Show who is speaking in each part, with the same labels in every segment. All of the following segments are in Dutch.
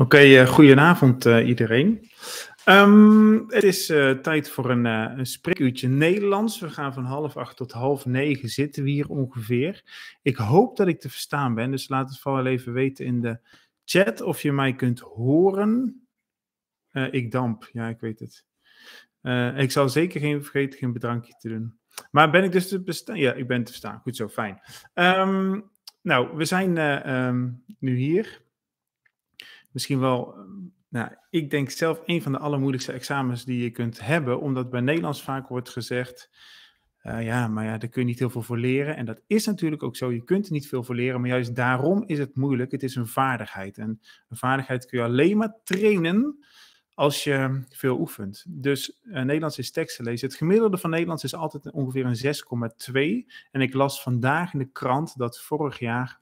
Speaker 1: Oké, okay, eh, goedenavond eh, iedereen. Ehm, het is eh, tijd voor een, een, spreekuurtje Nederlands. We gaan van half acht tot half negen zitten we hier ongeveer. Ik hoop dat ik te verstaan ben, dus laat het vooral even weten in de chat of je mij kunt horen. ik damp, ja, ik weet het. ik zal zeker geen vergeten geen bedrankje te doen. Maar ben ik dus te bestaan? Ja, ik ben te verstaan. Goed zo, fijn. Ehm, nou, we zijn ehm, nu hier misschien wel, ehm, nou, ik denk zelf een van de allermoeilijkste examens die je kunt hebben, omdat bij Nederlands vaak wordt gezegd, eh, ja, maar ja, daar kun je niet heel veel voor leren. En dat is natuurlijk ook zo. Je kunt er niet veel voor leren, maar juist daarom is het moeilijk. Het is een vaardigheid. En een vaardigheid kun je alleen maar trainen als je veel oefent. Dus eh, Nederlands is teksten lezen. Het gemiddelde van Nederlands is altijd ongeveer een 6,2. En ik las vandaag in de krant dat vorig jaar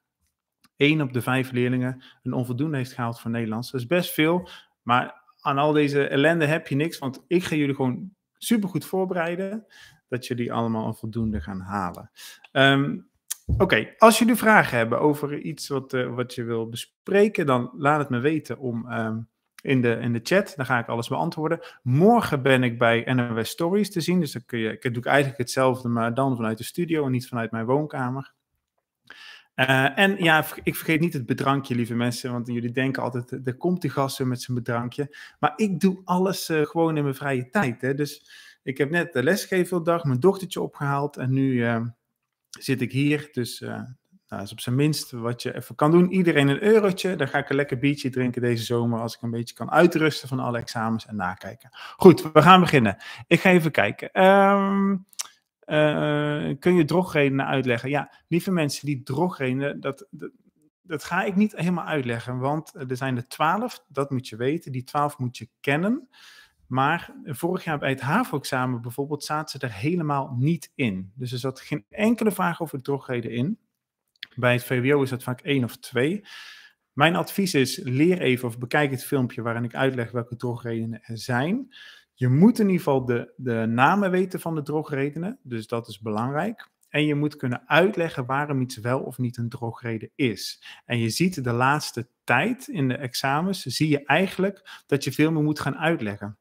Speaker 1: één op de vijf leerlingen een onvoldoende heeft gehaald voor Nederlands. Dat is best veel, maar aan al deze ellende heb je niks, want ik ga jullie gewoon supergoed voorbereiden dat jullie allemaal een voldoende gaan halen. Ehm, oké, als jullie vragen hebben over iets wat, eh, wat je wil bespreken, dan laat het me weten om, ehm, in, de, in de chat. Dan ga ik alles beantwoorden. Morgen ben ik bij NOS Stories te zien, dus dan kun je, ik doe ik eigenlijk hetzelfde, maar dan vanuit de studio en niet vanuit mijn woonkamer. Eh, en ja, ik vergeet niet het bedrankje, lieve mensen, want jullie denken altijd, er eh, komt die gasten met zijn bedrankje. Maar ik doe alles eh, gewoon in mijn vrije tijd. Hè. Dus ik heb net de dag, mijn dochtertje opgehaald en nu zit ik hier. Dus nou, dat is op zijn minst wat je even kan doen. Iedereen een eurotje. Dan ga ik een lekker biertje drinken deze zomer. Als ik een beetje kan uitrusten van alle examens en nakijken. Goed, we gaan beginnen. Ik ga even kijken. Ehm, eh, kun je drogredenen uitleggen? Ja, lieve mensen, die drogredenen, dat, dat, ga ik niet helemaal uitleggen. Want er zijn er twaalf, dat moet je weten. Die twaalf moet je kennen. Maar vorig jaar bij het HAVO-examen bijvoorbeeld zaten ze er helemaal niet in. Dus er zat geen enkele vraag over drogreden in. Bij het VWO is dat vaak één of twee. Mijn advies is, leer even of bekijk het filmpje waarin ik uitleg welke drogredenen er zijn. Je moet in ieder geval de, de namen weten van de drogredenen, dus dat is belangrijk. En je moet kunnen uitleggen waarom iets wel of niet een drogreden is. En je ziet de laatste tijd in de examens, zie je eigenlijk dat je veel meer moet gaan uitleggen.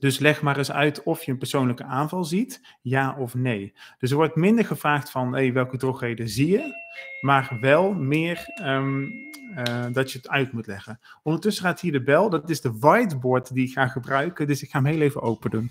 Speaker 1: Dus leg maar eens uit of je een persoonlijke aanval ziet, ja of nee. Dus er wordt minder gevraagd van hey, welke drogreden zie je, maar wel meer ehm, eh, dat je het uit moet leggen. Ondertussen gaat hier de bel, dat is de whiteboard die ik ga gebruiken, dus ik ga hem heel even open doen.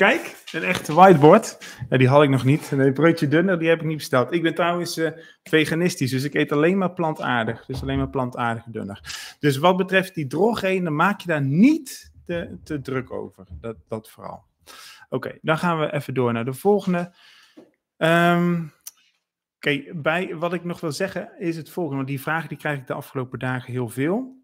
Speaker 1: Kijk, een echte whiteboard. die had ik nog niet. Een broodje dunner, die heb ik niet besteld. Ik ben trouwens eh, veganistisch, dus ik eet alleen maar plantaardig. Dus alleen maar plantaardig dunner. Dus wat betreft die dan maak je daar niet te, te druk over. Dat, dat vooral. Oké, dan gaan we even door naar de volgende. Oké, ehm, bij wat ik nog wil zeggen is het volgende. Want die vragen die krijg ik de afgelopen dagen heel veel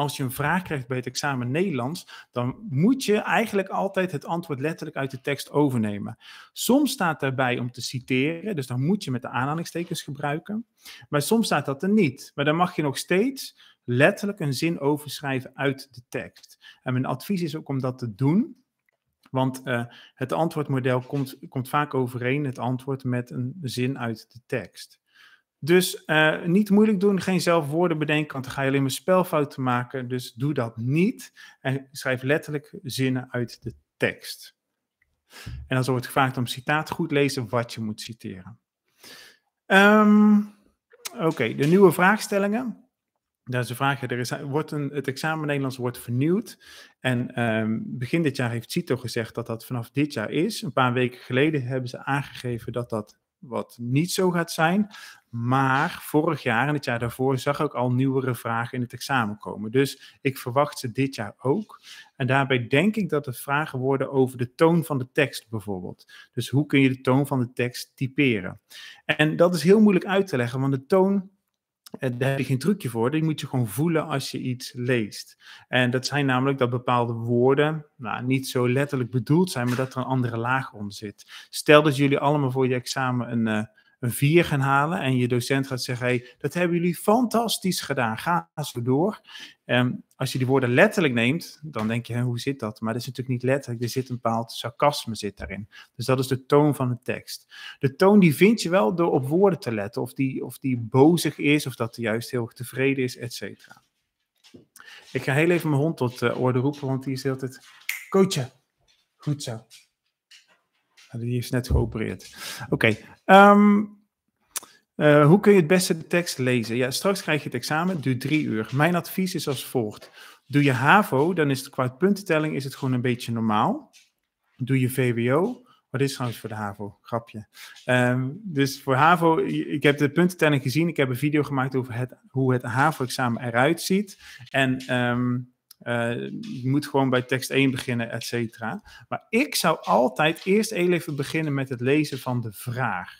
Speaker 1: als je een vraag krijgt bij het examen Nederlands, dan moet je eigenlijk altijd het antwoord letterlijk uit de tekst overnemen. Soms staat daarbij om te citeren, dus dan moet je met de aanhalingstekens gebruiken. Maar soms staat dat er niet. Maar dan mag je nog steeds letterlijk een zin overschrijven uit de tekst. En mijn advies is ook om dat te doen. Want eh, het antwoordmodel komt, komt vaak overeen, het antwoord met een zin uit de tekst. Dus eh, niet moeilijk doen, geen zelfwoorden bedenken, want dan ga je alleen maar spelfouten maken. Dus doe dat niet. En schrijf letterlijk zinnen uit de tekst. En dan wordt gevraagd om citaat goed lezen wat je moet citeren. Um, Oké, de nieuwe vraagstellingen. Daar is een vraag. Er is, wordt een, het examen Nederlands wordt vernieuwd. En um, begin dit jaar heeft CITO gezegd dat dat vanaf dit jaar is. Een paar weken geleden hebben ze aangegeven dat dat wat niet zo gaat zijn. Maar vorig jaar en het jaar daarvoor zag ik al nieuwere vragen in het examen komen. Dus ik verwacht ze dit jaar ook. En daarbij denk ik dat het vragen worden over de toon van de tekst bijvoorbeeld. Dus hoe kun je de toon van de tekst typeren? En dat is heel moeilijk uit te leggen, want de toon daar heb je geen trucje voor. Die moet je gewoon voelen als je iets leest. En dat zijn namelijk dat bepaalde woorden nou, niet zo letterlijk bedoeld zijn, maar dat er een andere laag onder zit. Stel dat jullie allemaal voor je examen een, uh, een 4 gaan halen en je docent gaat zeggen: hey, dat hebben jullie fantastisch gedaan, ga zo door. Um, als je die woorden letterlijk neemt, dan denk je, hè, hoe zit dat? Maar dat is natuurlijk niet letterlijk. Er zit een bepaald sarcasme zit daarin. Dus dat is de toon van de tekst. De toon die vind je wel door op woorden te letten. Of die, of die bozig is, of dat hij juist heel tevreden is, et cetera. Ik ga heel even mijn hond tot uh, orde roepen, want die is altijd... Coachen! Goed zo. Die is net geopereerd. Oké. Okay. Ehm, eh, hoe kun je het beste de tekst lezen? Ja, straks krijg je het examen, duurt drie uur. Mijn advies is als volgt. Doe je HAVO, dan is het qua puntentelling is het gewoon een beetje normaal. Doe je VWO, wat is trouwens voor de HAVO? Grapje. Ehm, dus voor HAVO, ik heb de puntentelling gezien. Ik heb een video gemaakt over het, hoe het HAVO-examen eruit ziet. En ehm, eh, je moet gewoon bij tekst 1 beginnen, et cetera. Maar ik zou altijd eerst even beginnen met het lezen van de vraag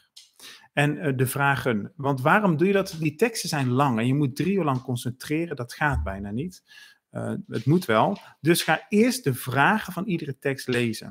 Speaker 1: en eh, de vragen. Want waarom doe je dat? Die teksten zijn lang en je moet drie uur lang concentreren. Dat gaat bijna niet. Eh, het moet wel. Dus ga eerst de vragen van iedere tekst lezen.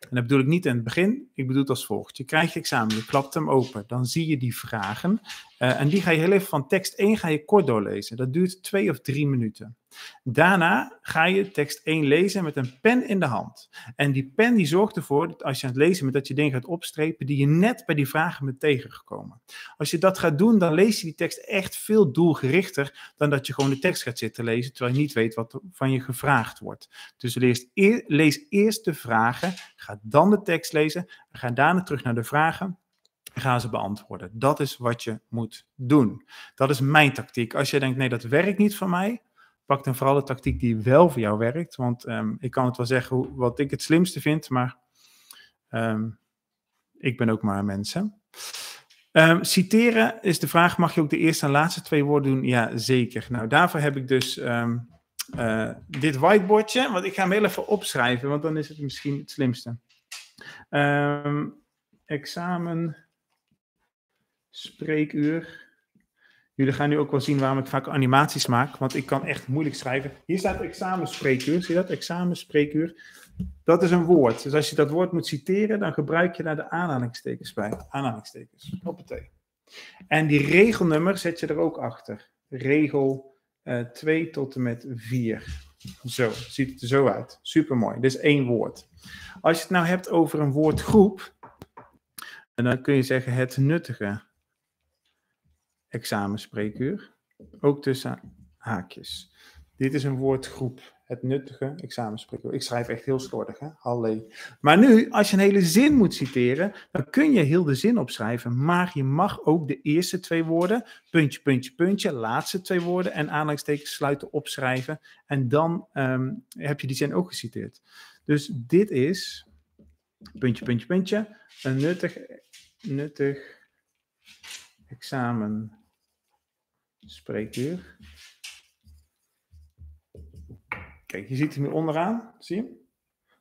Speaker 1: En dat bedoel ik niet in het begin, ik bedoel het als volgt. Je krijgt je examen, je klapt hem open, dan zie je die vragen eh, en die ga je heel even van tekst 1 ga je kort doorlezen. Dat duurt twee of drie minuten. Daarna ga je tekst 1 lezen met een pen in de hand. En die pen die zorgt ervoor dat als je aan het lezen bent, dat je dingen gaat opstrepen die je net bij die vragen bent tegengekomen. Als je dat gaat doen, dan lees je die tekst echt veel doelgerichter dan dat je gewoon de tekst gaat zitten lezen, terwijl je niet weet wat van je gevraagd wordt. Dus lees, lees eerst de vragen, ga dan de tekst lezen, ga daarna terug naar de vragen gaan ze beantwoorden. Dat is wat je moet doen. Dat is mijn tactiek. Als je denkt, nee, dat werkt niet voor mij, pak dan vooral de tactiek die wel voor jou werkt. Want ehm, ik kan het wel zeggen wat ik het slimste vind, maar ehm, ik ben ook maar mensen. Um, citeren is de vraag, mag je ook de eerste en laatste twee woorden doen? Ja, zeker. Nou, daarvoor heb ik dus ehm, eh, dit whiteboardje, want ik ga hem heel even opschrijven, want dan is het misschien het slimste. examen spreekuur. Jullie gaan nu ook wel zien waarom ik vaak animaties maak, want ik kan echt moeilijk schrijven. Hier staat examenspreekuur, zie je dat? Examenspreekuur. Dat is een woord. Dus als je dat woord moet citeren, dan gebruik je daar de aanhalingstekens bij. Aanhalingstekens. Hoppatee. En die regelnummer zet je er ook achter. Regel uh, eh, 2 tot en met 4. Zo, ziet het er zo uit. Supermooi. Dit is één woord. Als je het nou hebt over een woordgroep, dan kun je zeggen het nuttige examenspreekuur. Ook tussen haakjes. Dit is een woordgroep. Het nuttige examenspreekuur. Ik schrijf echt heel slordig, hè? Allee. Maar nu, als je een hele zin moet citeren, dan kun je heel de zin opschrijven. Maar je mag ook de eerste twee woorden, puntje, puntje, puntje, laatste twee woorden en aanhalingstekens sluiten opschrijven. En dan ehm, heb je die zin ook geciteerd. Dus dit is, puntje, puntje, puntje, een nuttig, nuttig examen spreekuur. Kijk, je ziet hem hier onderaan, zie je?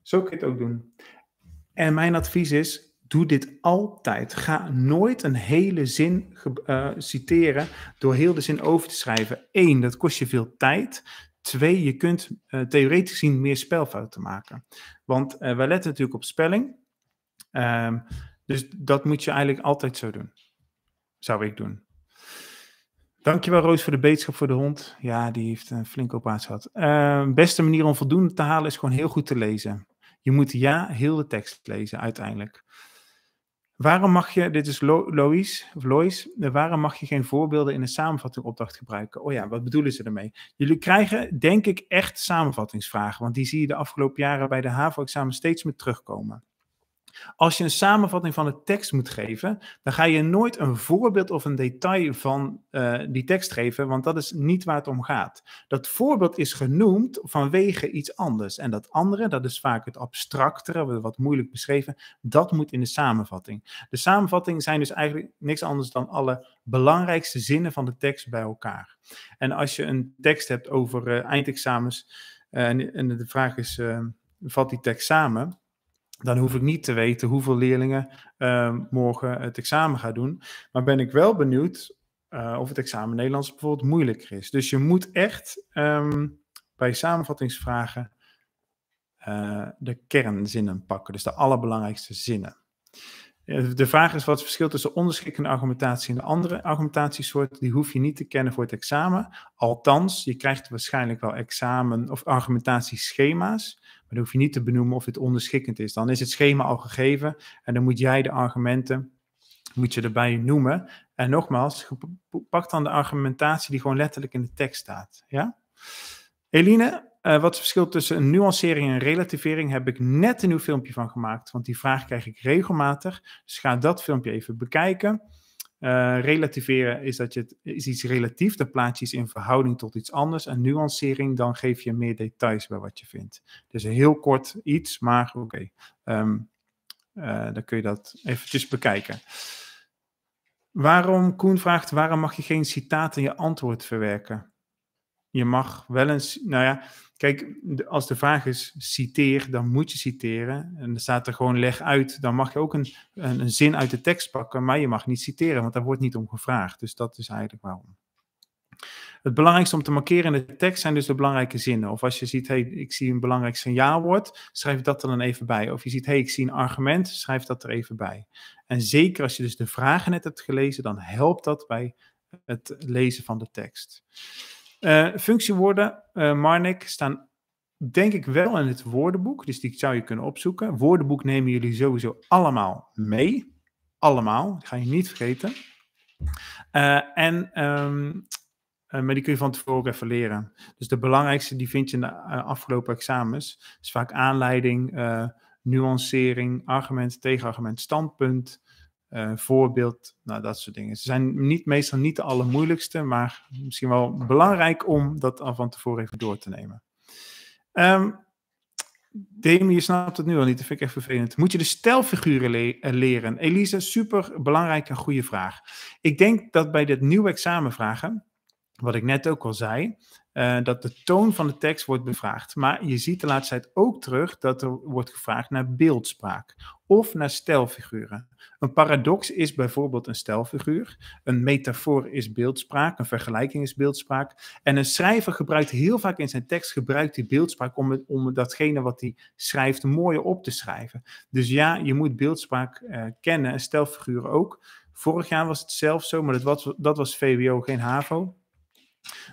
Speaker 1: Zo kun je het ook doen. En mijn advies is, doe dit altijd. Ga nooit een hele zin eh, citeren door heel de zin over te schrijven. Eén, dat kost je veel tijd. Twee, je kunt eh, theoretisch gezien meer spelfouten maken. Want uh, wij letten natuurlijk op spelling. Ehm, dus dat moet je eigenlijk altijd zo doen. Zou ik doen. Dankjewel Roos voor de beterschap voor de hond. Ja, die heeft een flinke opwaarts gehad. Ehm, beste manier om voldoende te halen is gewoon heel goed te lezen. Je moet ja, heel de tekst lezen uiteindelijk. Waarom mag je, dit is Loïs Lois, of Lois, waarom mag je geen voorbeelden in een samenvattingopdracht gebruiken? Oh ja, wat bedoelen ze ermee? Jullie krijgen, denk ik, echt samenvattingsvragen, want die zie je de afgelopen jaren bij de HAVO-examen steeds meer terugkomen. Als je een samenvatting van de tekst moet geven, dan ga je nooit een voorbeeld of een detail van eh, die tekst geven, want dat is niet waar het om gaat. Dat voorbeeld is genoemd vanwege iets anders. En dat andere, dat is vaak het abstractere, wat moeilijk beschreven, dat moet in de samenvatting. De samenvatting zijn dus eigenlijk niks anders dan alle belangrijkste zinnen van de tekst bij elkaar. En als je een tekst hebt over eh, eindexamens, eh, en, en, de vraag is, vat die tekst samen? dan hoef ik niet te weten hoeveel leerlingen ehm, morgen het examen gaan doen. Maar ben ik wel benieuwd eh, of het examen Nederlands bijvoorbeeld moeilijker is. Dus je moet echt ehm, bij samenvattingsvragen eh, de kernzinnen pakken, dus de allerbelangrijkste zinnen. Eh, de vraag is wat het verschil tussen onderschikkende argumentatie en de andere argumentatiesoorten. Die hoef je niet te kennen voor het examen. Althans, je krijgt waarschijnlijk wel examen- of argumentatieschema's. Maar dan hoef je niet te benoemen of het onderschikkend is. Dan is het schema al gegeven en dan moet jij de argumenten moet je erbij noemen. En nogmaals, pak dan de argumentatie die gewoon letterlijk in de tekst staat. Ja? Eline, eh, wat is het verschil tussen een nuancering en een relativering? Heb ik net een nieuw filmpje van gemaakt, want die vraag krijg ik regelmatig. Dus ga dat filmpje even bekijken. Eh, relativeren is, dat je het, is iets relatief, dan plaats je iets in verhouding tot iets anders. En nuancering, dan geef je meer details bij wat je vindt. Dus een heel kort iets, maar oké. Ehm, eh, dan kun je dat eventjes bekijken. Waarom, Koen vraagt, waarom mag je geen citaat in je antwoord verwerken? Je mag wel eens, nou ja, Kijk, als de vraag is citeer, dan moet je citeren. En dan staat er gewoon leg uit, dan mag je ook een, een, een, zin uit de tekst pakken, maar je mag niet citeren, want daar wordt niet om gevraagd. Dus dat is eigenlijk waarom. Het belangrijkste om te markeren in de tekst zijn dus de belangrijke zinnen. Of als je ziet, hey, ik zie een belangrijk signaalwoord, schrijf dat er dan even bij. Of je ziet, hey, ik zie een argument, schrijf dat er even bij. En zeker als je dus de vragen net hebt gelezen, dan helpt dat bij het lezen van de tekst. Uh, functiewoorden, uh, Marnik, staan denk ik wel in het woordenboek. Dus die zou je kunnen opzoeken. Woordenboek nemen jullie sowieso allemaal mee. Allemaal, ga je niet vergeten. Eh, en, um, maar die kun je van tevoren ook even leren. Dus de belangrijkste die vind je in de afgelopen examens. is vaak aanleiding, nuancering, argument, tegenargument, standpunt. Eh, een voorbeeld, nou, dat soort dingen. Ze zijn niet, meestal niet de allermoeilijkste, maar misschien wel belangrijk om dat al van tevoren even door te nemen. Um, ehm, Demi, je snapt het nu al niet, dat vind ik echt vervelend. Moet je de stelfiguren eh, leren? Elisa, super belangrijke en goede vraag. Ik denk dat bij dit nieuwe examenvragen, wat ik net ook al zei, eh, dat de toon van de tekst wordt bevraagd. Maar je ziet de laatste tijd ook terug dat er wordt gevraagd naar beeldspraak of naar stelfiguren. Een paradox is bijvoorbeeld een stelfiguur, een metafoor is beeldspraak, een vergelijking is beeldspraak. En een schrijver gebruikt heel vaak in zijn tekst gebruikt die beeldspraak om, om datgene wat hij schrijft mooier op te schrijven. Dus ja, je moet beeldspraak eh, kennen en stelfiguren ook. Vorig jaar was het zelf zo, maar dat was, dat was VWO, geen HAVO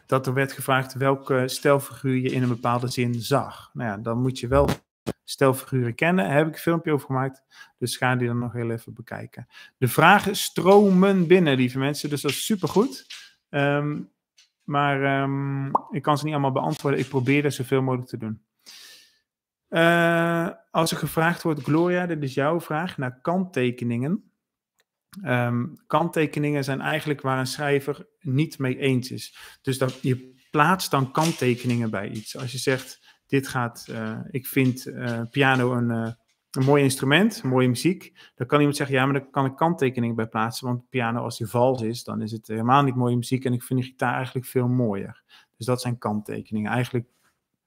Speaker 1: dat er werd gevraagd welke stelfiguur je in een bepaalde zin zag. Nou ja, dan moet je wel stelfiguren kennen. Daar heb ik een filmpje over gemaakt. Dus ga die dan nog heel even bekijken. De vragen stromen binnen, lieve mensen. Dus dat is supergoed. Um, maar ehm, ik kan ze niet allemaal beantwoorden. Ik probeer er zoveel mogelijk te doen. Eh, als er gevraagd wordt, Gloria, dit is jouw vraag, naar kanttekeningen. Ehm, kanttekeningen zijn eigenlijk waar een schrijver niet mee eens is. Dus dat, je plaatst dan kanttekeningen bij iets. Als je zegt, dit gaat, eh, ik vind eh, piano een, eh, een mooi instrument, mooie muziek, dan kan iemand zeggen, ja, maar daar kan ik kanttekeningen bij plaatsen, want piano als die vals is, dan is het helemaal niet mooie muziek en ik vind de gitaar eigenlijk veel mooier. Dus dat zijn kanttekeningen, eigenlijk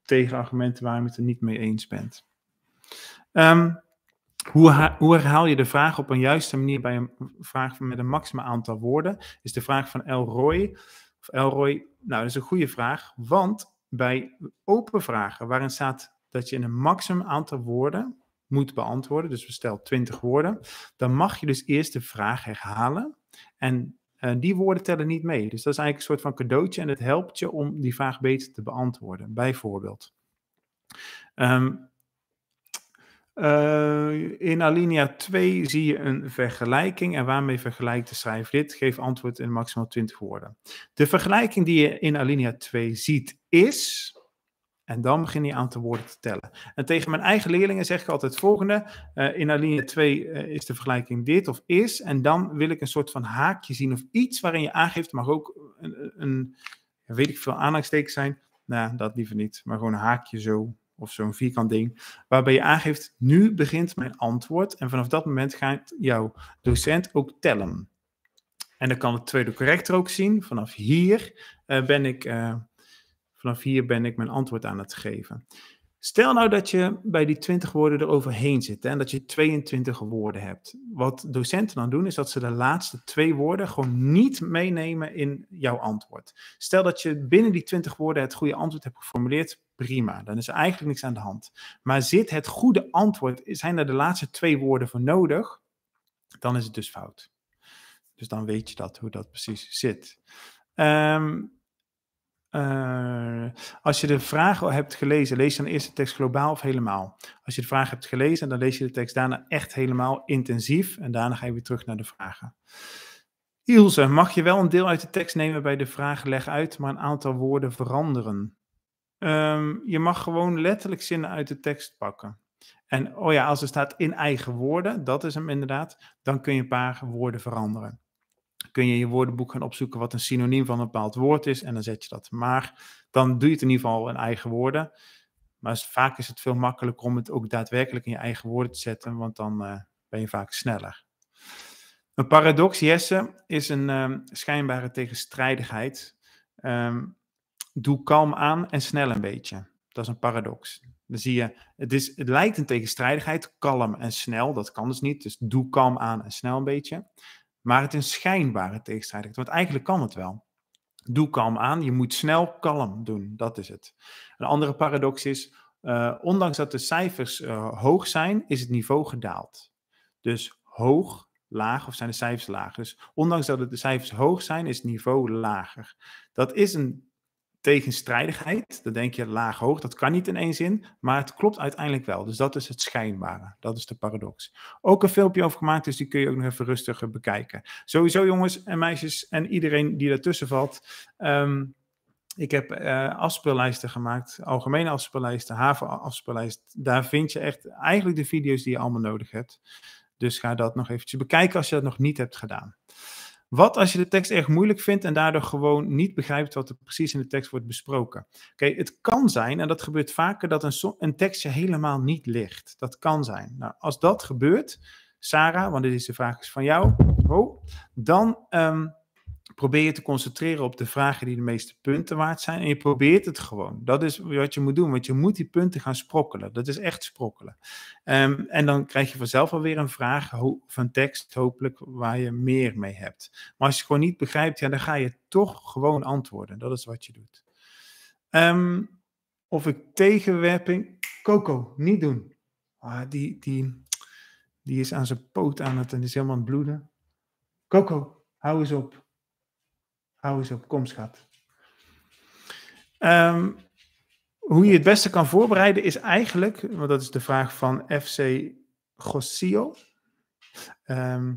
Speaker 1: tegenargumenten waar je het er niet mee eens bent. Ehm, hoe, herhaal je de vraag op een juiste manier bij een vraag met een maximaal aantal woorden? Is de vraag van Elroy. Of Elroy, nou, dat is een goede vraag. Want bij open vragen, waarin staat dat je in een maximum aantal woorden moet beantwoorden, dus we stel 20 woorden, dan mag je dus eerst de vraag herhalen. En eh, die woorden tellen niet mee. Dus dat is eigenlijk een soort van cadeautje en het helpt je om die vraag beter te beantwoorden, bijvoorbeeld. Um, eh, in alinea 2 zie je een vergelijking. En waarmee vergelijkt de schrijver dit? Geef antwoord in maximaal 20 woorden. De vergelijking die je in alinea 2 ziet is. En dan begin je aan te woorden te tellen. En tegen mijn eigen leerlingen zeg ik altijd het volgende. Eh, in alinea 2 eh, is de vergelijking dit of is. En dan wil ik een soort van haakje zien of iets waarin je aangeeft. Mag ook een, een weet ik veel, aanhalingstekens zijn. Nou, dat liever niet. Maar gewoon een haakje zo of zo'n vierkant ding, waarbij je aangeeft, nu begint mijn antwoord en vanaf dat moment gaat jouw docent ook tellen. En dan kan het tweede corrector ook zien, vanaf hier, eh, ben, ik, eh, vanaf hier ben ik mijn antwoord aan het geven. Stel nou dat je bij die 20 woorden eroverheen zit en dat je 22 woorden hebt. Wat docenten dan doen, is dat ze de laatste twee woorden gewoon niet meenemen in jouw antwoord. Stel dat je binnen die 20 woorden het goede antwoord hebt geformuleerd, prima. Dan is er eigenlijk niks aan de hand. Maar zit het goede antwoord, zijn er de laatste twee woorden voor nodig, dan is het dus fout. Dus dan weet je dat, hoe dat precies zit. Um, eh, als je de vraag hebt gelezen, lees dan eerst de tekst globaal of helemaal. Als je de vraag hebt gelezen, dan lees je de tekst daarna echt helemaal intensief en daarna ga je weer terug naar de vragen. Ilse, mag je wel een deel uit de tekst nemen bij de vraag leg uit, maar een aantal woorden veranderen? Ehm, je mag gewoon letterlijk zinnen uit de tekst pakken. En oh ja, als er staat in eigen woorden, dat is hem inderdaad, dan kun je een paar woorden veranderen kun je in je woordenboek gaan opzoeken wat een synoniem van een bepaald woord is en dan zet je dat. Maar dan doe je het in ieder geval in eigen woorden. Maar vaak is het veel makkelijker om het ook daadwerkelijk in je eigen woorden te zetten, want dan eh, ben je vaak sneller. Een paradox, Jesse, is een ehm, schijnbare tegenstrijdigheid. Ehm, doe kalm aan en snel een beetje. Dat is een paradox. Dan zie je, het, is, het lijkt een tegenstrijdigheid, kalm en snel, dat kan dus niet. Dus doe kalm aan en snel een beetje maar het is schijnbare tegenstrijdigheid. Want eigenlijk kan het wel. Doe kalm aan, je moet snel kalm doen, dat is het. Een andere paradox is, eh, ondanks dat de cijfers eh, hoog zijn, is het niveau gedaald. Dus hoog, laag of zijn de cijfers laag. Dus ondanks dat de cijfers hoog zijn, is het niveau lager. Dat is een tegenstrijdigheid. Dan denk je laag-hoog, dat kan niet in één zin, maar het klopt uiteindelijk wel. Dus dat is het schijnbare, dat is de paradox. Ook een filmpje over gemaakt, dus die kun je ook nog even rustig bekijken. Sowieso jongens en meisjes en iedereen die daartussen valt. Ehm, ik heb uh, afspeellijsten gemaakt, algemene afspeellijsten, havenafspeellijst. Daar vind je echt eigenlijk de video's die je allemaal nodig hebt. Dus ga dat nog eventjes bekijken als je dat nog niet hebt gedaan. Wat als je de tekst erg moeilijk vindt en daardoor gewoon niet begrijpt wat er precies in de tekst wordt besproken? Oké, het kan zijn, en dat gebeurt vaker, dat een, tekstje een tekst je helemaal niet ligt. Dat kan zijn. Nou, als dat gebeurt, Sarah, want dit is de vraag van jou, oh, dan ehm, probeer je te concentreren op de vragen die de meeste punten waard zijn. En je probeert het gewoon. Dat is wat je moet doen, want je moet die punten gaan sprokkelen. Dat is echt sprokkelen. Ehm, en dan krijg je vanzelf alweer een vraag van tekst, hopelijk, waar je meer mee hebt. Maar als je het gewoon niet begrijpt, ja, dan ga je toch gewoon antwoorden. Dat is wat je doet. Ehm, of ik tegenwerping. Coco, niet doen. Ah, die, die, die is aan zijn poot aan het en is helemaal aan het bloeden. Coco, hou eens op hou eens op, kom schat. Ehm, hoe je het beste kan voorbereiden is eigenlijk, want dat is de vraag van FC Gossio, ehm,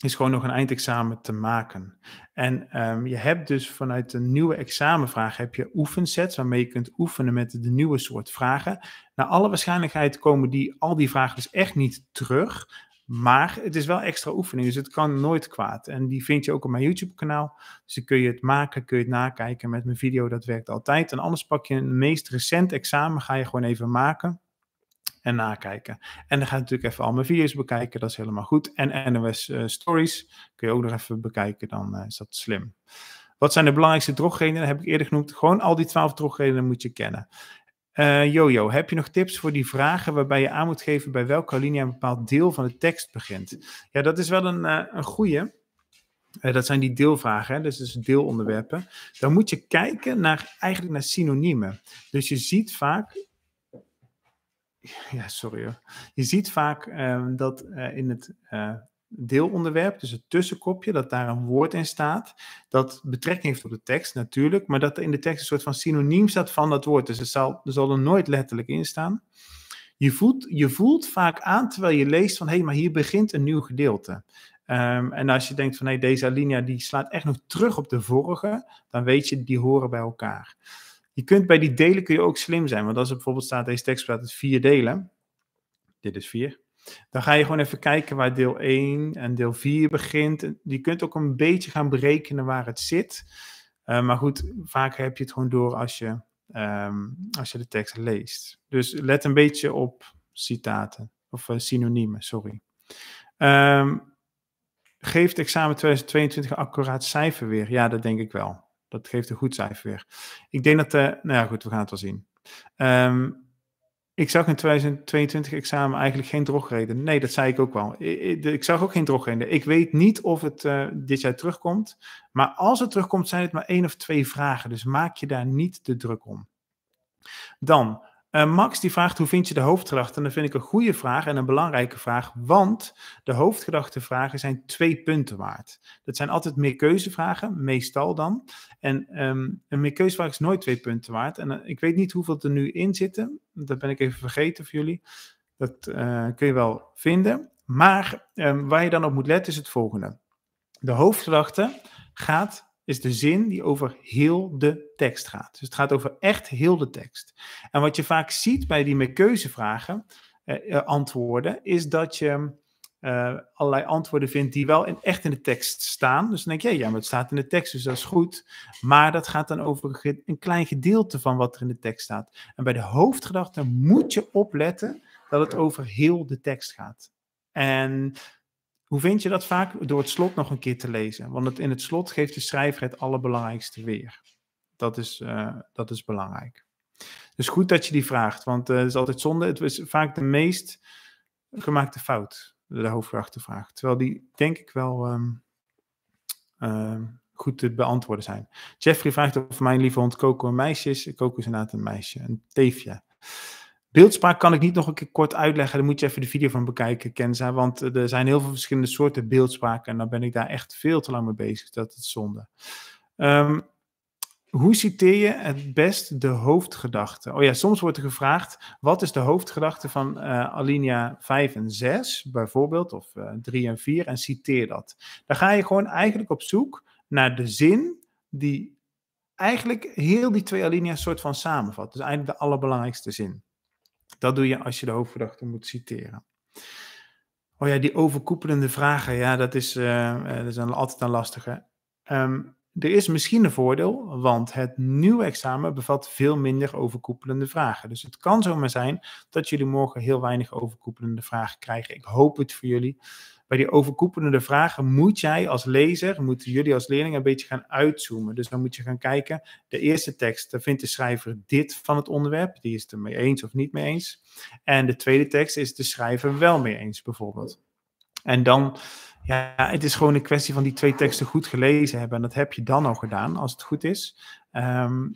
Speaker 1: is gewoon nog een eindexamen te maken. En ehm, je hebt dus vanuit de nieuwe examenvraag heb je oefensets waarmee je kunt oefenen met de nieuwe soort vragen. Naar alle waarschijnlijkheid komen die, al die vragen dus echt niet terug. Maar het is wel extra oefening, dus het kan nooit kwaad. En die vind je ook op mijn YouTube-kanaal. Dus dan kun je het maken, kun je het nakijken met mijn video, dat werkt altijd. En anders pak je een meest recent examen, ga je gewoon even maken en nakijken. En dan ga je natuurlijk even al mijn video's bekijken, dat is helemaal goed. En NOS uh, eh, Stories kun je ook nog even bekijken, dan eh, is dat slim. Wat zijn de belangrijkste drogredenen? Dat heb ik eerder genoemd. Gewoon al die twaalf drogredenen moet je kennen. Eh, Jojo, heb je nog tips voor die vragen waarbij je aan moet geven bij welke alinea een bepaald deel van de tekst begint? Ja, dat is wel een, eh, een goede. Uh, eh, dat zijn die deelvragen, hè? dus, dus deelonderwerpen. Dan moet je kijken naar, eigenlijk naar synoniemen. Dus je ziet vaak. Ja, sorry hoor. Je ziet vaak ehm, dat in het deelonderwerp, dus het tussenkopje, dat daar een woord in staat, dat betrekking heeft op de tekst natuurlijk, maar dat er in de tekst een soort van synoniem staat van dat woord. Dus het zal, er zal er nooit letterlijk in staan. Je voelt, je voelt vaak aan terwijl je leest van hé, hey, maar hier begint een nieuw gedeelte. Ehm, en als je denkt van hé, hey, deze alinea die slaat echt nog terug op de vorige, dan weet je, die horen bij elkaar. Je kunt bij die delen kun je ook slim zijn, want als er bijvoorbeeld staat, deze tekst bestaat uit vier delen. Dit is vier, dan ga je gewoon even kijken waar deel 1 en deel 4 begint. Je kunt ook een beetje gaan berekenen waar het zit. Eh, maar goed, vaak heb je het gewoon door als je, ehm, als je de tekst leest. Dus let een beetje op citaten of eh, synoniemen, sorry. Um, geeft examen 2022 een accuraat cijfer weer? Ja, dat denk ik wel. Dat geeft een goed cijfer weer. Ik denk dat, de. Eh, nou ja, goed, we gaan het wel zien. Um, ik zag in 2022 examen eigenlijk geen drogreden. Nee, dat zei ik ook wel. Ik, zag ook geen drogreden. Ik weet niet of het eh, dit jaar terugkomt. Maar als het terugkomt, zijn het maar één of twee vragen. Dus maak je daar niet de druk om. Dan, eh, Max die vraagt hoe vind je de hoofdgedachten? En dat vind ik een goede vraag en een belangrijke vraag, want de hoofdgedachtenvragen zijn twee punten waard. Dat zijn altijd meerkeuzevragen, meestal dan. En um, een meerkeuzevraag is nooit twee punten waard. En eh, ik weet niet hoeveel er nu in zitten, dat ben ik even vergeten voor jullie. Dat eh, kun je wel vinden. Maar ehm, waar je dan op moet letten is het volgende. De hoofdgedachte gaat is de zin die over heel de tekst gaat. Dus het gaat over echt heel de tekst. En wat je vaak ziet bij die met keuzevragen, eh, eh, antwoorden, is dat je eh, allerlei antwoorden vindt die wel in, echt in de tekst staan. Dus dan denk je, ja, maar het staat in de tekst, dus dat is goed. Maar dat gaat dan over een klein gedeelte van wat er in de tekst staat. En bij de hoofdgedachte moet je opletten dat het over heel de tekst gaat. En hoe vind je dat vaak? Door het slot nog een keer te lezen. Want het, in het slot geeft de schrijver het allerbelangrijkste weer. Dat is, eh, dat is belangrijk. Dus goed dat je die vraagt, want eh, het is altijd zonde. Het is vaak de meest gemaakte fout, de vragen, Terwijl die, denk ik, wel ehm, ehm, goed te beantwoorden zijn. Jeffrey vraagt of mijn lieve hond Coco een meisje is. Coco is inderdaad een meisje, een teefje. Beeldspraak kan ik niet nog een keer kort uitleggen. Daar moet je even de video van bekijken, Kenza. Want eh, er zijn heel veel verschillende soorten beeldspraak. En dan ben ik daar echt veel te lang mee bezig. Dat is zonde. Ehm, hoe citeer je het best de hoofdgedachte? Oh ja, soms wordt er gevraagd: wat is de hoofdgedachte van eh, alinea 5 en 6 bijvoorbeeld, of uh, eh, 3 en 4, en citeer dat. Dan ga je gewoon eigenlijk op zoek naar de zin die eigenlijk heel die twee alinea's soort van samenvat. Dus eigenlijk de allerbelangrijkste zin. Dat doe je als je de hoofdverdachte moet citeren. Oh ja, die overkoepelende vragen, ja, dat is, eh, eh, dat is altijd een lastige. Ehm, er is misschien een voordeel, want het nieuwe examen bevat veel minder overkoepelende vragen. Dus het kan zomaar zijn dat jullie morgen heel weinig overkoepelende vragen krijgen. Ik hoop het voor jullie bij die overkoepelende vragen moet jij als lezer, moeten jullie als leerling een beetje gaan uitzoomen. Dus dan moet je gaan kijken, de eerste tekst, daar vindt de schrijver dit van het onderwerp, die is het er mee eens of niet mee eens. En de tweede tekst is de schrijver wel mee eens, bijvoorbeeld. En dan, ja, het is gewoon een kwestie van die twee teksten goed gelezen hebben. En dat heb je dan al gedaan, als het goed is. Ehm,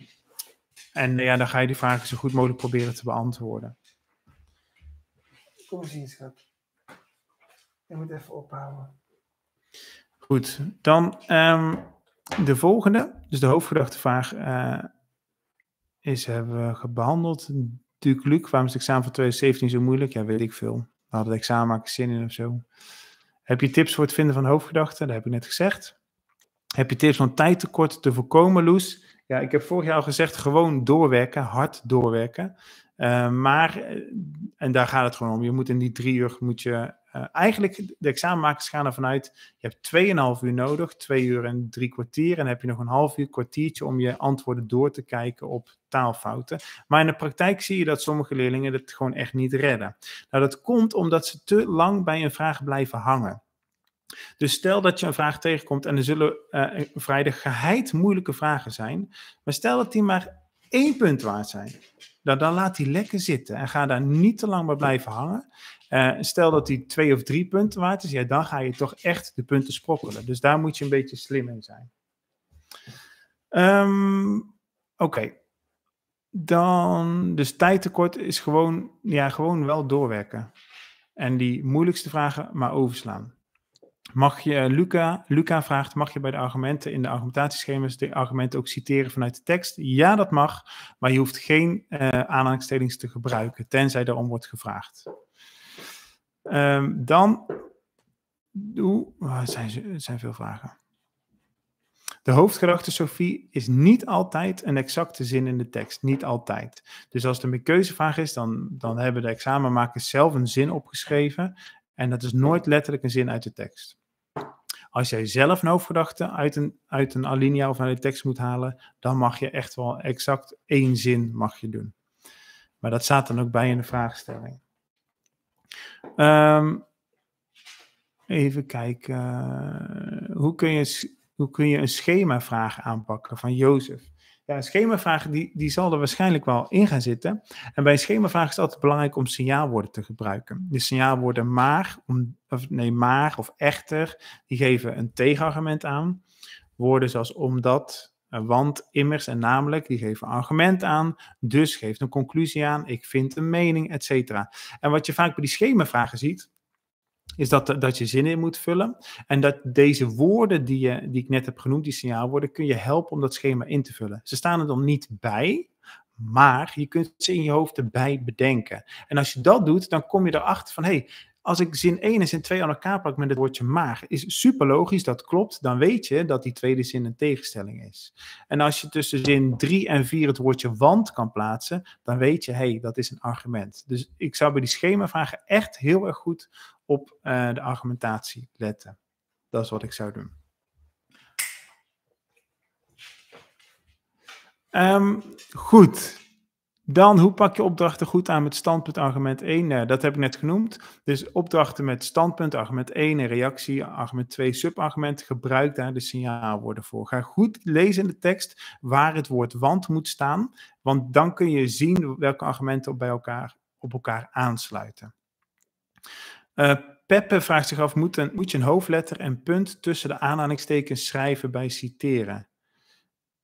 Speaker 1: en ja, dan ga je die vragen zo goed mogelijk proberen te beantwoorden. Kom eens in, schat. Ik moet even ophouden. Goed, dan ehm, de volgende. Dus de hoofdgedachtevraag eh, is, hebben we behandeld? Duke waarom is het examen van 2017 zo moeilijk? Ja, weet ik veel. Had het examen maken zin in of zo. Heb je tips voor het vinden van hoofdgedachten? Dat heb ik net gezegd. Heb je tips om tijdtekort te voorkomen, Loes? Ja, ik heb vorig jaar al gezegd, gewoon doorwerken, hard doorwerken. Eh, maar, eh, en daar gaat het gewoon om. Je moet in die drie uur moet je eh, eigenlijk, de examenmakers gaan ervan uit, je hebt 2,5 uur nodig, 2 uur en drie kwartier. En dan heb je nog een half uur, kwartiertje om je antwoorden door te kijken op taalfouten. Maar in de praktijk zie je dat sommige leerlingen het gewoon echt niet redden. Nou, dat komt omdat ze te lang bij een vraag blijven hangen. Dus stel dat je een vraag tegenkomt en er zullen uh, eh, vrij geheid moeilijke vragen zijn. Maar stel dat die maar één punt waard zijn. Dan, nou, dan laat die lekker zitten en ga daar niet te lang bij blijven hangen. Eh, stel dat die twee of drie punten waard is, ja, dan ga je toch echt de punten sprokkelen. Dus daar moet je een beetje slim in zijn. Ehm, oké. Okay. Dan, dus tijdtekort is gewoon, ja, gewoon wel doorwerken. En die moeilijkste vragen maar overslaan. Mag je, eh, Luca, Luca vraagt, mag je bij de argumenten in de argumentatieschema's de argumenten ook citeren vanuit de tekst? Ja, dat mag, maar je hoeft geen uh, te gebruiken, tenzij daarom wordt gevraagd. Um, dan, oh, Er zijn, zijn veel vragen. De hoofdgedachte Sophie is niet altijd een exacte zin in de tekst. Niet altijd. Dus als er een keuzevraag is, dan, dan hebben de examenmakers zelf een zin opgeschreven. En dat is nooit letterlijk een zin uit de tekst. Als jij zelf een hoofdgedachte uit een, uit een alinea of uit de tekst moet halen, dan mag je echt wel exact één zin mag je doen. Maar dat staat dan ook bij in de vraagstelling. Ehm, even kijken. Hoe kun, je, hoe kun je een schemavraag aanpakken van Jozef? Ja, een schemavraag die, die zal er waarschijnlijk wel in gaan zitten. En bij een schemavraag is het altijd belangrijk om signaalwoorden te gebruiken. De signaalwoorden maar, of nee, maar of echter, die geven een tegenargument aan. Woorden zoals omdat, want immers en namelijk, die geven argument aan, dus geeft een conclusie aan, ik vind een mening, et cetera. En wat je vaak bij die schemavragen ziet, is dat, eh, dat je zinnen in moet vullen. En dat deze woorden die, je, die ik net heb genoemd, die signaalwoorden, kun je helpen om dat schema in te vullen. Ze staan er dan niet bij, maar je kunt ze in je hoofd erbij bedenken. En als je dat doet, dan kom je erachter van, hé, hey, als ik zin 1 en zin 2 aan elkaar pak met het woordje maar is super logisch, dat klopt. Dan weet je dat die tweede zin een tegenstelling is. En als je tussen zin 3 en 4 het woordje want kan plaatsen, dan weet je, hé, hey, dat is een argument. Dus ik zou bij die schemavragen echt heel erg goed op eh, de argumentatie letten. Dat is wat ik zou doen. Ehm, goed, dan, hoe pak je opdrachten goed aan met standpunt argument 1? Nou, dat heb ik net genoemd. Dus opdrachten met standpunt, argument 1 en reactie, argument 2, subargument. Gebruik daar de signaalwoorden voor. Ga goed lezen in de tekst waar het woord want moet staan. Want dan kun je zien welke argumenten op, bij elkaar, op elkaar aansluiten. Uh, Peppe vraagt zich af, moet, een, moet je een hoofdletter en punt tussen de aanhalingstekens schrijven bij citeren?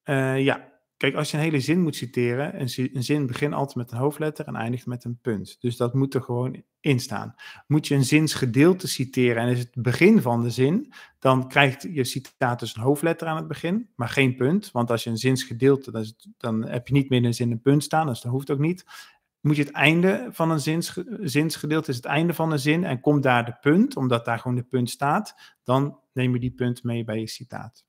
Speaker 1: Eh, ja, Kijk, als je een hele zin moet citeren, een zin, begint altijd met een hoofdletter en eindigt met een punt. Dus dat moet er gewoon in staan. Moet je een zinsgedeelte citeren en is het begin van de zin, dan krijgt je citaat dus een hoofdletter aan het begin, maar geen punt. Want als je een zinsgedeelte, dan, dan heb je niet meer in een zin een punt staan, dus dat hoeft ook niet. Moet je het einde van een zins, zinsgedeelte, is het einde van een zin en komt daar de punt, omdat daar gewoon de punt staat, dan neem je die punt mee bij je citaat.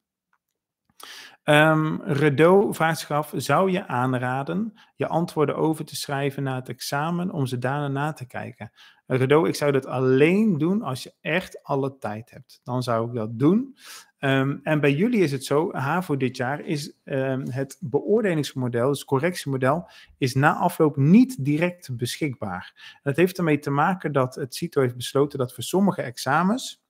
Speaker 1: Um, Redo vraagt zich af: zou je aanraden je antwoorden over te schrijven na het examen om ze daarna na te kijken? Redo, ik zou dat alleen doen als je echt alle tijd hebt. Dan zou ik dat doen. Ehm, en bij jullie is het zo, HAVO dit jaar is ehm, het beoordelingsmodel, dus correctiemodel, is na afloop niet direct beschikbaar. dat heeft ermee te maken dat het CITO heeft besloten dat voor sommige examens,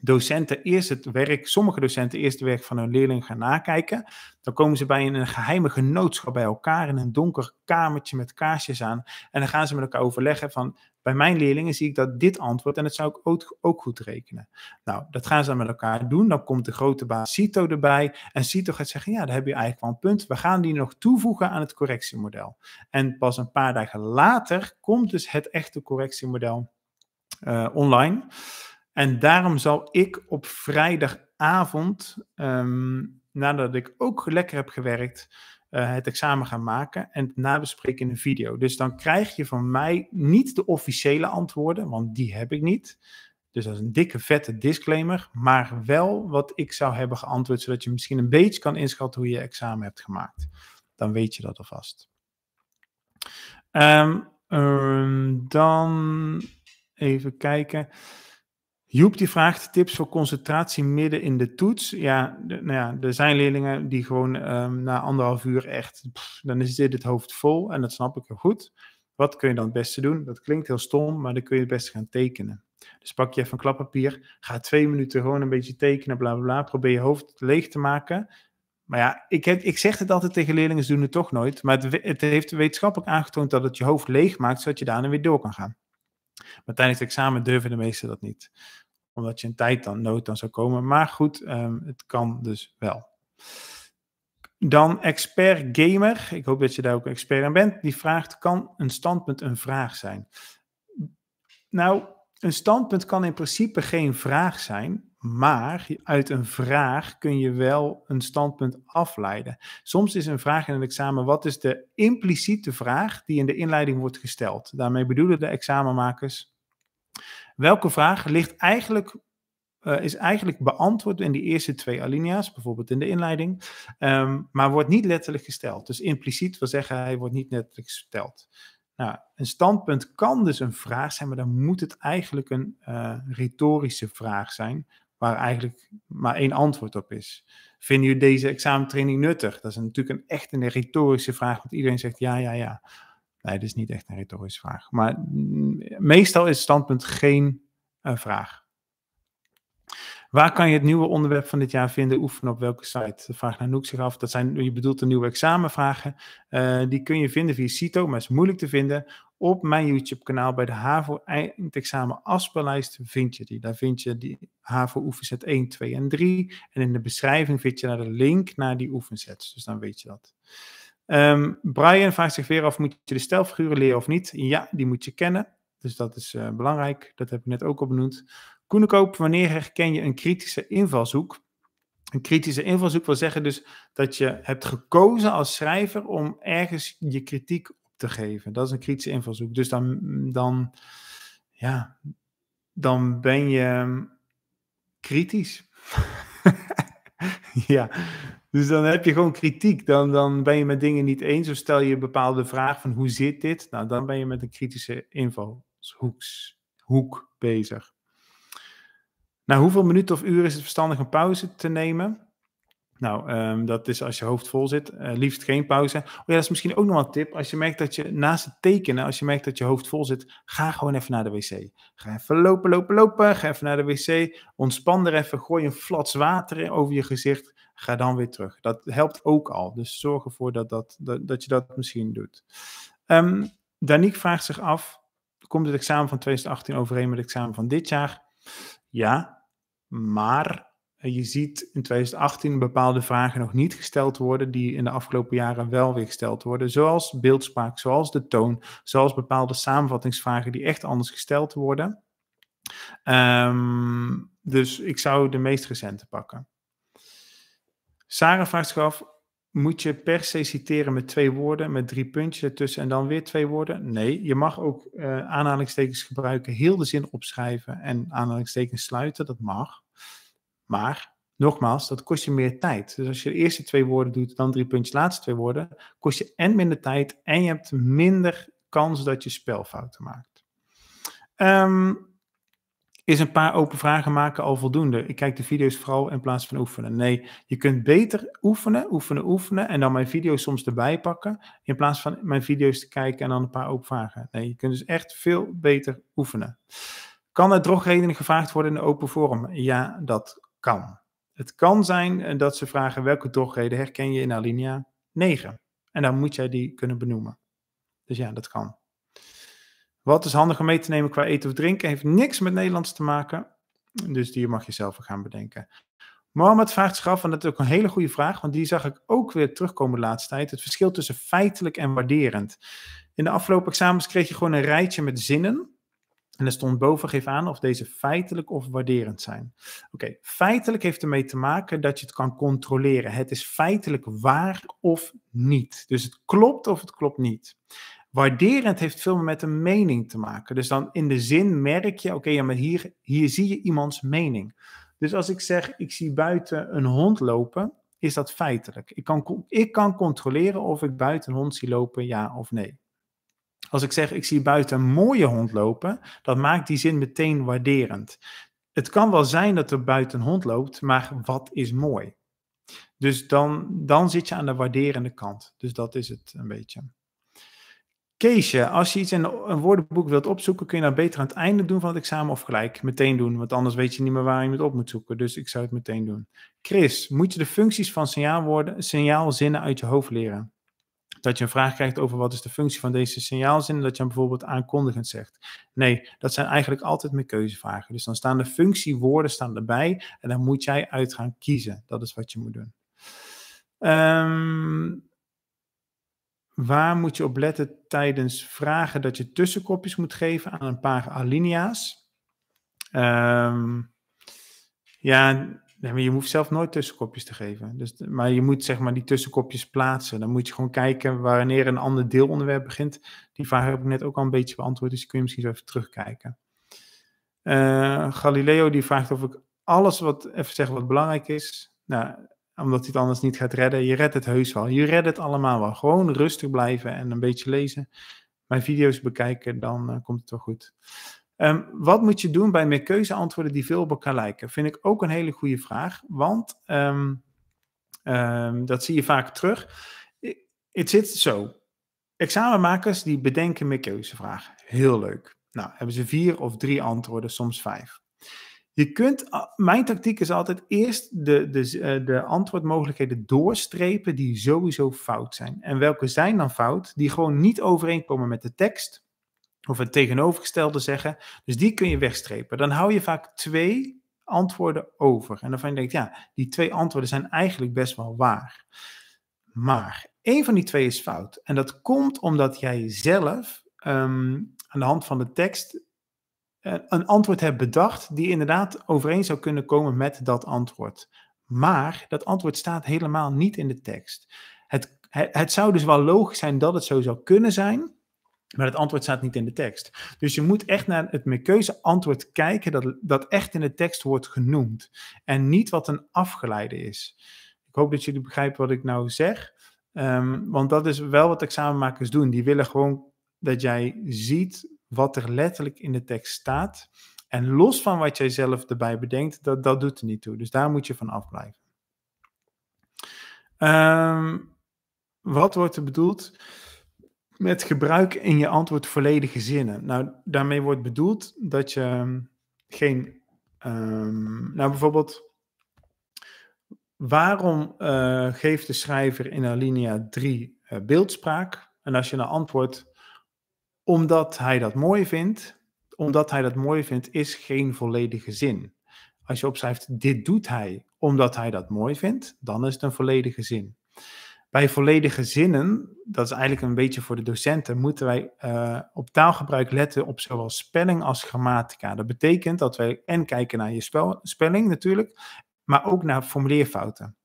Speaker 1: docenten eerst het werk, sommige docenten eerst het werk van hun leerling gaan nakijken. Dan komen ze bij een geheime genootschap bij elkaar in een donker kamertje met kaarsjes aan. En dan gaan ze met elkaar overleggen van, bij mijn leerlingen zie ik dat dit antwoord en dat zou ik ook, ook goed rekenen. Nou, dat gaan ze dan met elkaar doen. Dan komt de grote baas CITO erbij. En CITO gaat zeggen, ja, daar heb je eigenlijk wel een punt. We gaan die nog toevoegen aan het correctiemodel. En pas een paar dagen later komt dus het echte correctiemodel eh, online. En daarom zal ik op vrijdagavond, ehm, nadat ik ook lekker heb gewerkt, eh, het examen gaan maken en het nabespreken in een video. Dus dan krijg je van mij niet de officiële antwoorden, want die heb ik niet. Dus dat is een dikke, vette disclaimer. Maar wel wat ik zou hebben geantwoord, zodat je misschien een beetje kan inschatten hoe je examen hebt gemaakt. Dan weet je dat alvast. Ehm, ehm, dan even kijken. Joep die vraagt tips voor concentratie midden in de toets. Ja, nou ja er zijn leerlingen die gewoon ehm, na anderhalf uur echt, dan is dit het hoofd vol en dat snap ik heel goed. Wat kun je dan het beste doen? Dat klinkt heel stom, maar dan kun je het beste gaan tekenen. Dus pak je even een klappapier, ga twee minuten gewoon een beetje tekenen, bla bla bla. Probeer je hoofd leeg te maken. Maar ja, ik, heb, ik zeg het altijd tegen leerlingen, ze doen het toch nooit. Maar het, het heeft wetenschappelijk aangetoond dat het je hoofd leeg maakt, zodat je daarna weer door kan gaan. Maar tijdens het examen durven de meesten dat niet omdat je een tijd dan nood dan zou komen. Maar goed, ehm, het kan dus wel. Dan expert gamer. Ik hoop dat je daar ook een expert aan bent. Die vraagt: kan een standpunt een vraag zijn? Nou, een standpunt kan in principe geen vraag zijn. Maar uit een vraag kun je wel een standpunt afleiden. Soms is een vraag in een examen: wat is de impliciete vraag die in de inleiding wordt gesteld? Daarmee bedoelen de examenmakers Welke vraag ligt eigenlijk, eh, is eigenlijk beantwoord in die eerste twee alinea's, bijvoorbeeld in de inleiding, ehm, maar wordt niet letterlijk gesteld. Dus impliciet wil zeggen, hij wordt niet letterlijk gesteld. Nou, een standpunt kan dus een vraag zijn, maar dan moet het eigenlijk een uh, retorische vraag zijn, waar eigenlijk maar één antwoord op is. Vinden jullie deze examentraining nuttig? Dat is natuurlijk een echt een retorische vraag, want iedereen zegt ja, ja, ja. Nee, dit is niet echt een retorische vraag. Maar mm, meestal is standpunt geen eh, vraag. Waar kan je het nieuwe onderwerp van dit jaar vinden? Oefenen op welke site? De vraag naar Noek zich af. Dat zijn, je bedoelt de nieuwe examenvragen. Eh, die kun je vinden via CITO, maar is moeilijk te vinden. Op mijn YouTube-kanaal bij de HAVO eindexamen afspeellijst vind je die. Daar vind je die HAVO oefenzet 1, 2 en 3. En in de beschrijving vind je daar de link naar die oefenzets. Dus dan weet je dat. Ehm, Brian vraagt zich weer af: moet je de stijlfiguren leren of niet? Ja, die moet je kennen. Dus dat is eh, belangrijk. Dat heb ik net ook al benoemd. Koenekoop, wanneer herken je een kritische invalshoek? Een kritische invalshoek wil zeggen dus dat je hebt gekozen als schrijver om ergens je kritiek op te geven. Dat is een kritische invalshoek. Dus dan, dan, ja, dan ben je ehm, kritisch. ja, dus dan heb je gewoon kritiek. Dan, dan ben je met dingen niet eens. Of stel je een bepaalde vraag van hoe zit dit? Nou, dan ben je met een kritische invalshoek bezig. Nou, hoeveel minuten of uur is het verstandig een pauze te nemen? Nou, ehm, dat is als je hoofd vol zit. Eh, liefst geen pauze. Oh ja, dat is misschien ook nog een tip. Als je merkt dat je naast het tekenen, als je merkt dat je hoofd vol zit, ga gewoon even naar de wc. Ga even lopen, lopen, lopen. Ga even naar de wc. Ontspan er even. Gooi een flats water over je gezicht ga dan weer terug. Dat helpt ook al. Dus zorg ervoor dat, dat, dat, je dat misschien doet. Um, Danique vraagt zich af: komt het examen van 2018 overeen met het examen van dit jaar? Ja, maar je ziet in 2018 bepaalde vragen nog niet gesteld worden, die in de afgelopen jaren wel weer gesteld worden. Zoals beeldspraak, zoals de toon, zoals bepaalde samenvattingsvragen die echt anders gesteld worden. Ehm, dus ik zou de meest recente pakken. Sarah vraagt zich af, moet je per se citeren met twee woorden, met drie puntjes ertussen en dan weer twee woorden? Nee, je mag ook eh, aanhalingstekens gebruiken, heel de zin opschrijven en aanhalingstekens sluiten, dat mag. Maar nogmaals, dat kost je meer tijd. Dus als je de eerste twee woorden doet, dan drie puntjes, laatste twee woorden, kost je en minder tijd en je hebt minder kans dat je spelfouten maakt. Um, is een paar open vragen maken al voldoende? Ik kijk de video's vooral in plaats van oefenen. Nee, je kunt beter oefenen, oefenen, oefenen en dan mijn video's soms erbij pakken in plaats van mijn video's te kijken en dan een paar open vragen. Nee, je kunt dus echt veel beter oefenen. Kan er drogredenen gevraagd worden in de open vorm? Ja, dat kan. Het kan zijn eh, dat ze vragen welke drogreden herken je in alinea 9. En dan moet jij die kunnen benoemen. Dus ja, dat kan. Wat is handig om mee te nemen qua eten of drinken? Heeft niks met Nederlands te maken. Dus die mag je zelf gaan bedenken. Mohammed vraagt zich af, en dat is ook een hele goede vraag, want die zag ik ook weer terugkomen de laatste tijd. Het verschil tussen feitelijk en waarderend. In de afgelopen examens kreeg je gewoon een rijtje met zinnen. En er stond boven, geef aan of deze feitelijk of waarderend zijn. Oké, feitelijk heeft ermee te maken dat je het kan controleren. Het is feitelijk waar of niet. Dus het klopt of het klopt niet. Waarderend heeft veel meer met een mening te maken. Dus dan in de zin merk je, oké, ja, maar hier, hier zie je iemands mening. Dus als ik zeg, ik zie buiten een hond lopen, is dat feitelijk. Ik kan, ik kan controleren of ik buiten een hond zie lopen, ja of nee. Als ik zeg, ik zie buiten een mooie hond lopen, dat maakt die zin meteen waarderend. Het kan wel zijn dat er buiten een hond loopt, maar wat is mooi? Dus dan, dan zit je aan de waarderende kant. Dus dat is het een beetje. Keesje, als je iets in een woordenboek wilt opzoeken, kun je dat beter aan het einde doen van het examen of gelijk meteen doen, want anders weet je niet meer waar je het op moet zoeken. Dus ik zou het meteen doen. Chris, moet je de functies van signaalwoorden, signaalzinnen uit je hoofd leren? Dat je een vraag krijgt over wat is de functie van deze signaalzinnen, dat je hem bijvoorbeeld aankondigend zegt. Nee, dat zijn eigenlijk altijd mijn keuzevragen. Dus dan staan de functiewoorden staan erbij en dan moet jij uit gaan kiezen. Dat is wat je moet doen. Ehm waar moet je op letten tijdens vragen dat je tussenkopjes moet geven aan een paar alinea's? Um, ja, je hoeft zelf nooit tussenkopjes te geven. Dus, maar je moet zeg maar die tussenkopjes plaatsen. Dan moet je gewoon kijken wanneer een ander deelonderwerp begint. Die vraag heb ik net ook al een beetje beantwoord, dus kun je misschien zo even terugkijken. Eh, Galileo die vraagt of ik alles wat, even zeggen wat belangrijk is. Nou, omdat hij het anders niet gaat redden. Je redt het heus wel. Je redt het allemaal wel. Gewoon rustig blijven en een beetje lezen. Mijn video's bekijken, dan eh, komt het wel goed. Ehm, wat moet je doen bij meer keuzeantwoorden die veel op elkaar lijken? Vind ik ook een hele goede vraag. Want ehm, ehm, dat zie je vaak terug. Het zit zo. Examenmakers die bedenken meer keuzevragen. Heel leuk. Nou, hebben ze vier of drie antwoorden, soms vijf. Je kunt, ah, mijn tactiek is altijd eerst de, de, eh, de antwoordmogelijkheden doorstrepen die sowieso fout zijn. En welke zijn dan fout? Die gewoon niet overeenkomen met de tekst of het tegenovergestelde zeggen. Dus die kun je wegstrepen. Dan hou je vaak twee antwoorden over. En dan denk je, ja, die twee antwoorden zijn eigenlijk best wel waar. Maar één van die twee is fout. En dat komt omdat jij zelf ehm, aan de hand van de tekst eh, een antwoord hebt bedacht die inderdaad overeen zou kunnen komen met dat antwoord. Maar dat antwoord staat helemaal niet in de tekst. Het, het zou dus wel logisch zijn dat het zo zou kunnen zijn, maar het antwoord staat niet in de tekst. Dus je moet echt naar het mekeuze keuze antwoord kijken dat, dat echt in de tekst wordt genoemd. En niet wat een afgeleide is. Ik hoop dat jullie begrijpen wat ik nou zeg. Ehm, want dat is wel wat examenmakers doen. Die willen gewoon dat jij ziet wat er letterlijk in de tekst staat. En los van wat jij zelf erbij bedenkt, dat, dat doet er niet toe. Dus daar moet je van afblijven. Ehm, wat wordt er bedoeld met gebruik in je antwoord volledige zinnen? Nou, daarmee wordt bedoeld dat je ehm, geen. Ehm, nou, bijvoorbeeld. Waarom eh, geeft de schrijver in alinea 3 eh, beeldspraak? En als je een antwoord omdat hij dat mooi vindt, omdat hij dat mooi vindt, is geen volledige zin. Als je opschrijft, dit doet hij omdat hij dat mooi vindt, dan is het een volledige zin. Bij volledige zinnen, dat is eigenlijk een beetje voor de docenten, moeten wij eh, op taalgebruik letten op zowel spelling als grammatica. Dat betekent dat wij en kijken naar je spelling natuurlijk, maar ook naar formuleerfouten.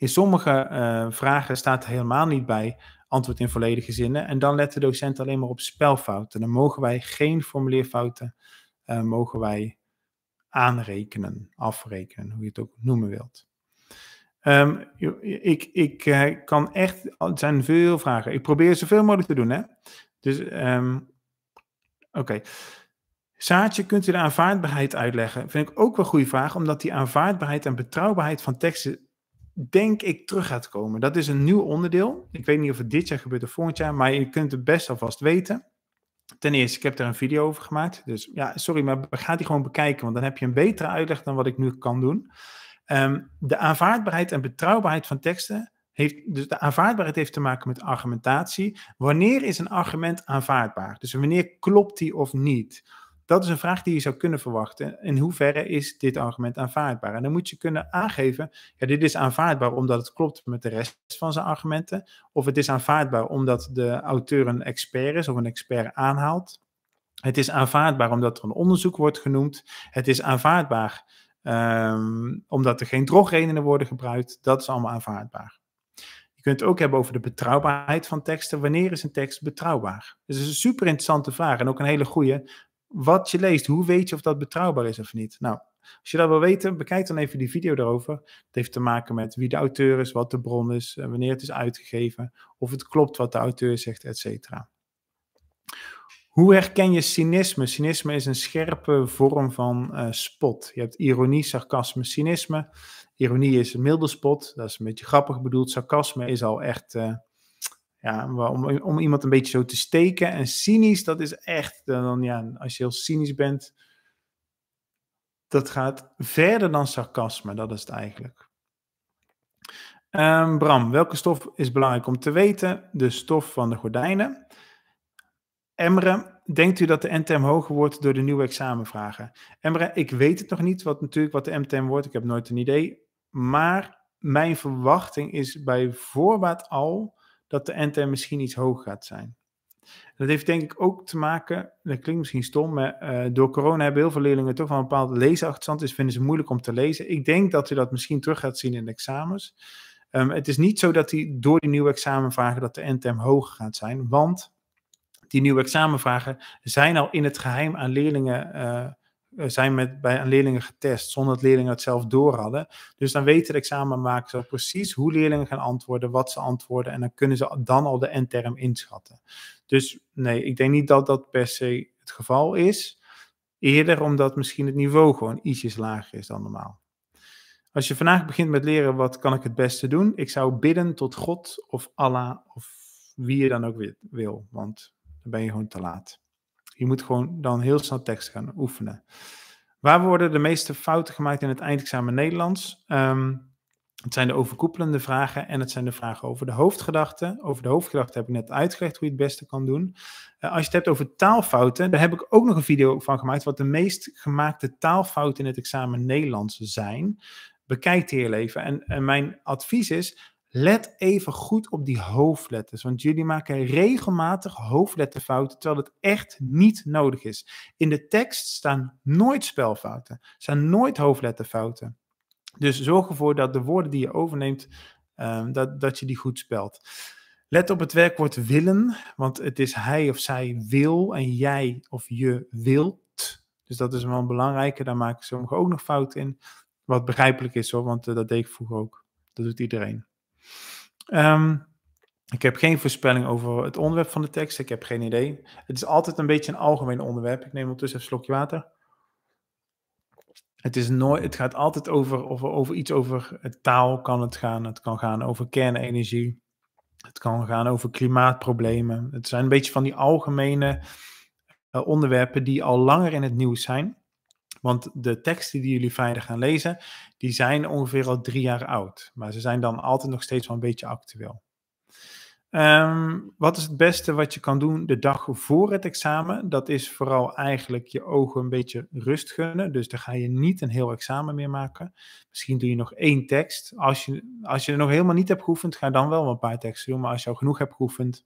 Speaker 1: In sommige eh, vragen staat er helemaal niet bij antwoord in volledige zinnen. En dan let de docent alleen maar op spelfouten. Dan mogen wij geen formuleerfouten, eh, mogen wij aanrekenen, afrekenen, hoe je het ook noemen wilt. Um, ik ik eh, kan echt, het zijn veel vragen. Ik probeer zoveel mogelijk te doen. Hè? Dus, um, oké. Saartje, kunt u de aanvaardbaarheid uitleggen? Vind ik ook wel een goede vraag, omdat die aanvaardbaarheid en betrouwbaarheid van teksten denk ik terug gaat komen. Dat is een nieuw onderdeel. Ik weet niet of het dit jaar gebeurt of volgend jaar, maar je kunt het best alvast weten. Ten eerste, ik heb daar een video over gemaakt. Dus ja, sorry, maar ga die gewoon bekijken, want dan heb je een betere uitleg dan wat ik nu kan doen. Ehm, de aanvaardbaarheid en betrouwbaarheid van teksten heeft, dus de aanvaardbaarheid heeft te maken met argumentatie. Wanneer is een argument aanvaardbaar? Dus wanneer klopt die of niet? Dat is een vraag die je zou kunnen verwachten. In hoeverre is dit argument aanvaardbaar? En dan moet je kunnen aangeven, ja, dit is aanvaardbaar omdat het klopt met de rest van zijn argumenten. Of het is aanvaardbaar omdat de auteur een expert is of een expert aanhaalt. Het is aanvaardbaar omdat er een onderzoek wordt genoemd. Het is aanvaardbaar ehm, omdat er geen drogredenen worden gebruikt. Dat is allemaal aanvaardbaar. Je kunt het ook hebben over de betrouwbaarheid van teksten. Wanneer is een tekst betrouwbaar? Dus dat is een super interessante vraag en ook een hele goede wat je leest. Hoe weet je of dat betrouwbaar is of niet? Nou, als je dat wil weten, bekijk dan even die video daarover. Het heeft te maken met wie de auteur is, wat de bron is, eh, wanneer het is uitgegeven, of het klopt wat de auteur zegt, et cetera. Hoe herken je cynisme? Cynisme is een scherpe vorm van eh, spot. Je hebt ironie, sarcasme, cynisme. Ironie is een milde spot, dat is een beetje grappig bedoeld. Sarcasme is al echt eh, ja, om, om iemand een beetje zo te steken. En cynisch, dat is echt, dan, ja, als je heel cynisch bent, dat gaat verder dan sarcasme, dat is het eigenlijk. Ehm, Bram, welke stof is belangrijk om te weten? De stof van de gordijnen. Emre, denkt u dat de NTM hoger wordt door de nieuwe examenvragen? Emre, ik weet het nog niet, wat natuurlijk wat de NTM wordt. Ik heb nooit een idee. Maar mijn verwachting is bij voorbaat al dat de NTM misschien iets hoog gaat zijn. Dat heeft denk ik ook te maken, dat klinkt misschien stom, maar eh, door corona hebben heel veel leerlingen toch wel een bepaald leesachterstand, dus vinden ze moeilijk om te lezen. Ik denk dat u dat misschien terug gaat zien in de examens. Ehm, het is niet zo dat die, door die nieuwe examenvragen dat de NTM hoger gaat zijn, want die nieuwe examenvragen zijn al in het geheim aan leerlingen eh, zijn met, bij, leerlingen getest zonder dat leerlingen het zelf door hadden. Dus dan weten de examenmakers precies hoe leerlingen gaan antwoorden, wat ze antwoorden. En dan kunnen ze dan al de endterm inschatten. Dus nee, ik denk niet dat dat per se het geval is. Eerder omdat misschien het niveau gewoon ietsjes lager is dan normaal. Als je vandaag begint met leren, wat kan ik het beste doen? Ik zou bidden tot God of Allah of wie je dan ook wil, want dan ben je gewoon te laat. Je moet gewoon dan heel snel tekst gaan oefenen. Waar worden de meeste fouten gemaakt in het eindexamen Nederlands? Um, het zijn de overkoepelende vragen en het zijn de vragen over de hoofdgedachte. Over de hoofdgedachte heb ik net uitgelegd hoe je het beste kan doen. Eh, als je het hebt over taalfouten, daar heb ik ook nog een video van gemaakt. Wat de meest gemaakte taalfouten in het examen Nederlands zijn. Bekijk die hier even. En, en mijn advies is, Let even goed op die hoofdletters, want jullie maken regelmatig hoofdletterfouten, terwijl het echt niet nodig is. In de tekst staan nooit spelfouten, staan nooit hoofdletterfouten. Dus zorg ervoor dat de woorden die je overneemt, ehm, dat, dat je die goed spelt. Let op het werkwoord willen, want het is hij of zij wil en jij of je wilt. Dus dat is wel belangrijker, daar maken sommigen ook nog fouten in. Wat begrijpelijk is hoor, want eh, dat deed ik vroeger ook. Dat doet iedereen. Ehm, ik heb geen voorspelling over het onderwerp van de tekst. Ik heb geen idee. Het is altijd een beetje een algemeen onderwerp. Ik neem ondertussen een slokje water. Het, is nooit, het gaat altijd over, over, over iets over taal kan het gaan. Het kan gaan over kernenergie. Het kan gaan over klimaatproblemen. Het zijn een beetje van die algemene eh, onderwerpen die al langer in het nieuws zijn. Want de teksten die jullie vrijdag gaan lezen, die zijn ongeveer al drie jaar oud. Maar ze zijn dan altijd nog steeds wel een beetje actueel. Ehm, wat is het beste wat je kan doen de dag voor het examen? Dat is vooral eigenlijk je ogen een beetje rust gunnen. Dus dan ga je niet een heel examen meer maken. Misschien doe je nog één tekst. Als je, als je nog helemaal niet hebt geoefend, ga dan wel een paar teksten doen. Maar als je al genoeg hebt geoefend,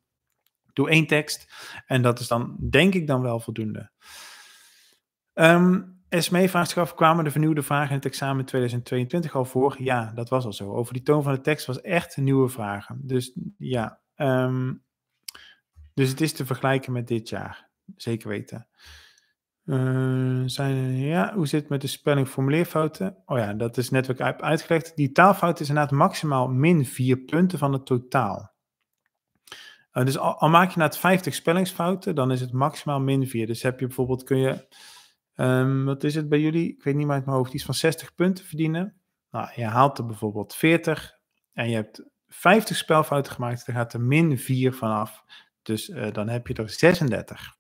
Speaker 1: doe één tekst. En dat is dan, denk ik, dan wel voldoende. Um, SME-vraagschap kwamen de vernieuwde vragen in het examen 2022 al voor? Ja, dat was al zo. Over die toon van de tekst was echt nieuwe vragen. Dus ja, ehm, dus het is te vergelijken met dit jaar. Zeker weten. Eh, zijn, ja, hoe zit het met de spelling formuleerfouten? Oh ja, dat is net wat ik heb uitgelegd. Die taalfout is inderdaad maximaal min 4 punten van het totaal. Eh, dus al, maak je na het 50 spellingsfouten, dan is het maximaal min 4. Dus heb je bijvoorbeeld, kun je um, wat is het bij jullie? Ik weet niet meer uit mijn hoofd, iets van 60 punten verdienen. Nou, je haalt er bijvoorbeeld 40 en je hebt 50 spelfouten gemaakt, dan gaat er min 4 vanaf. Dus uh, dan heb je er 36.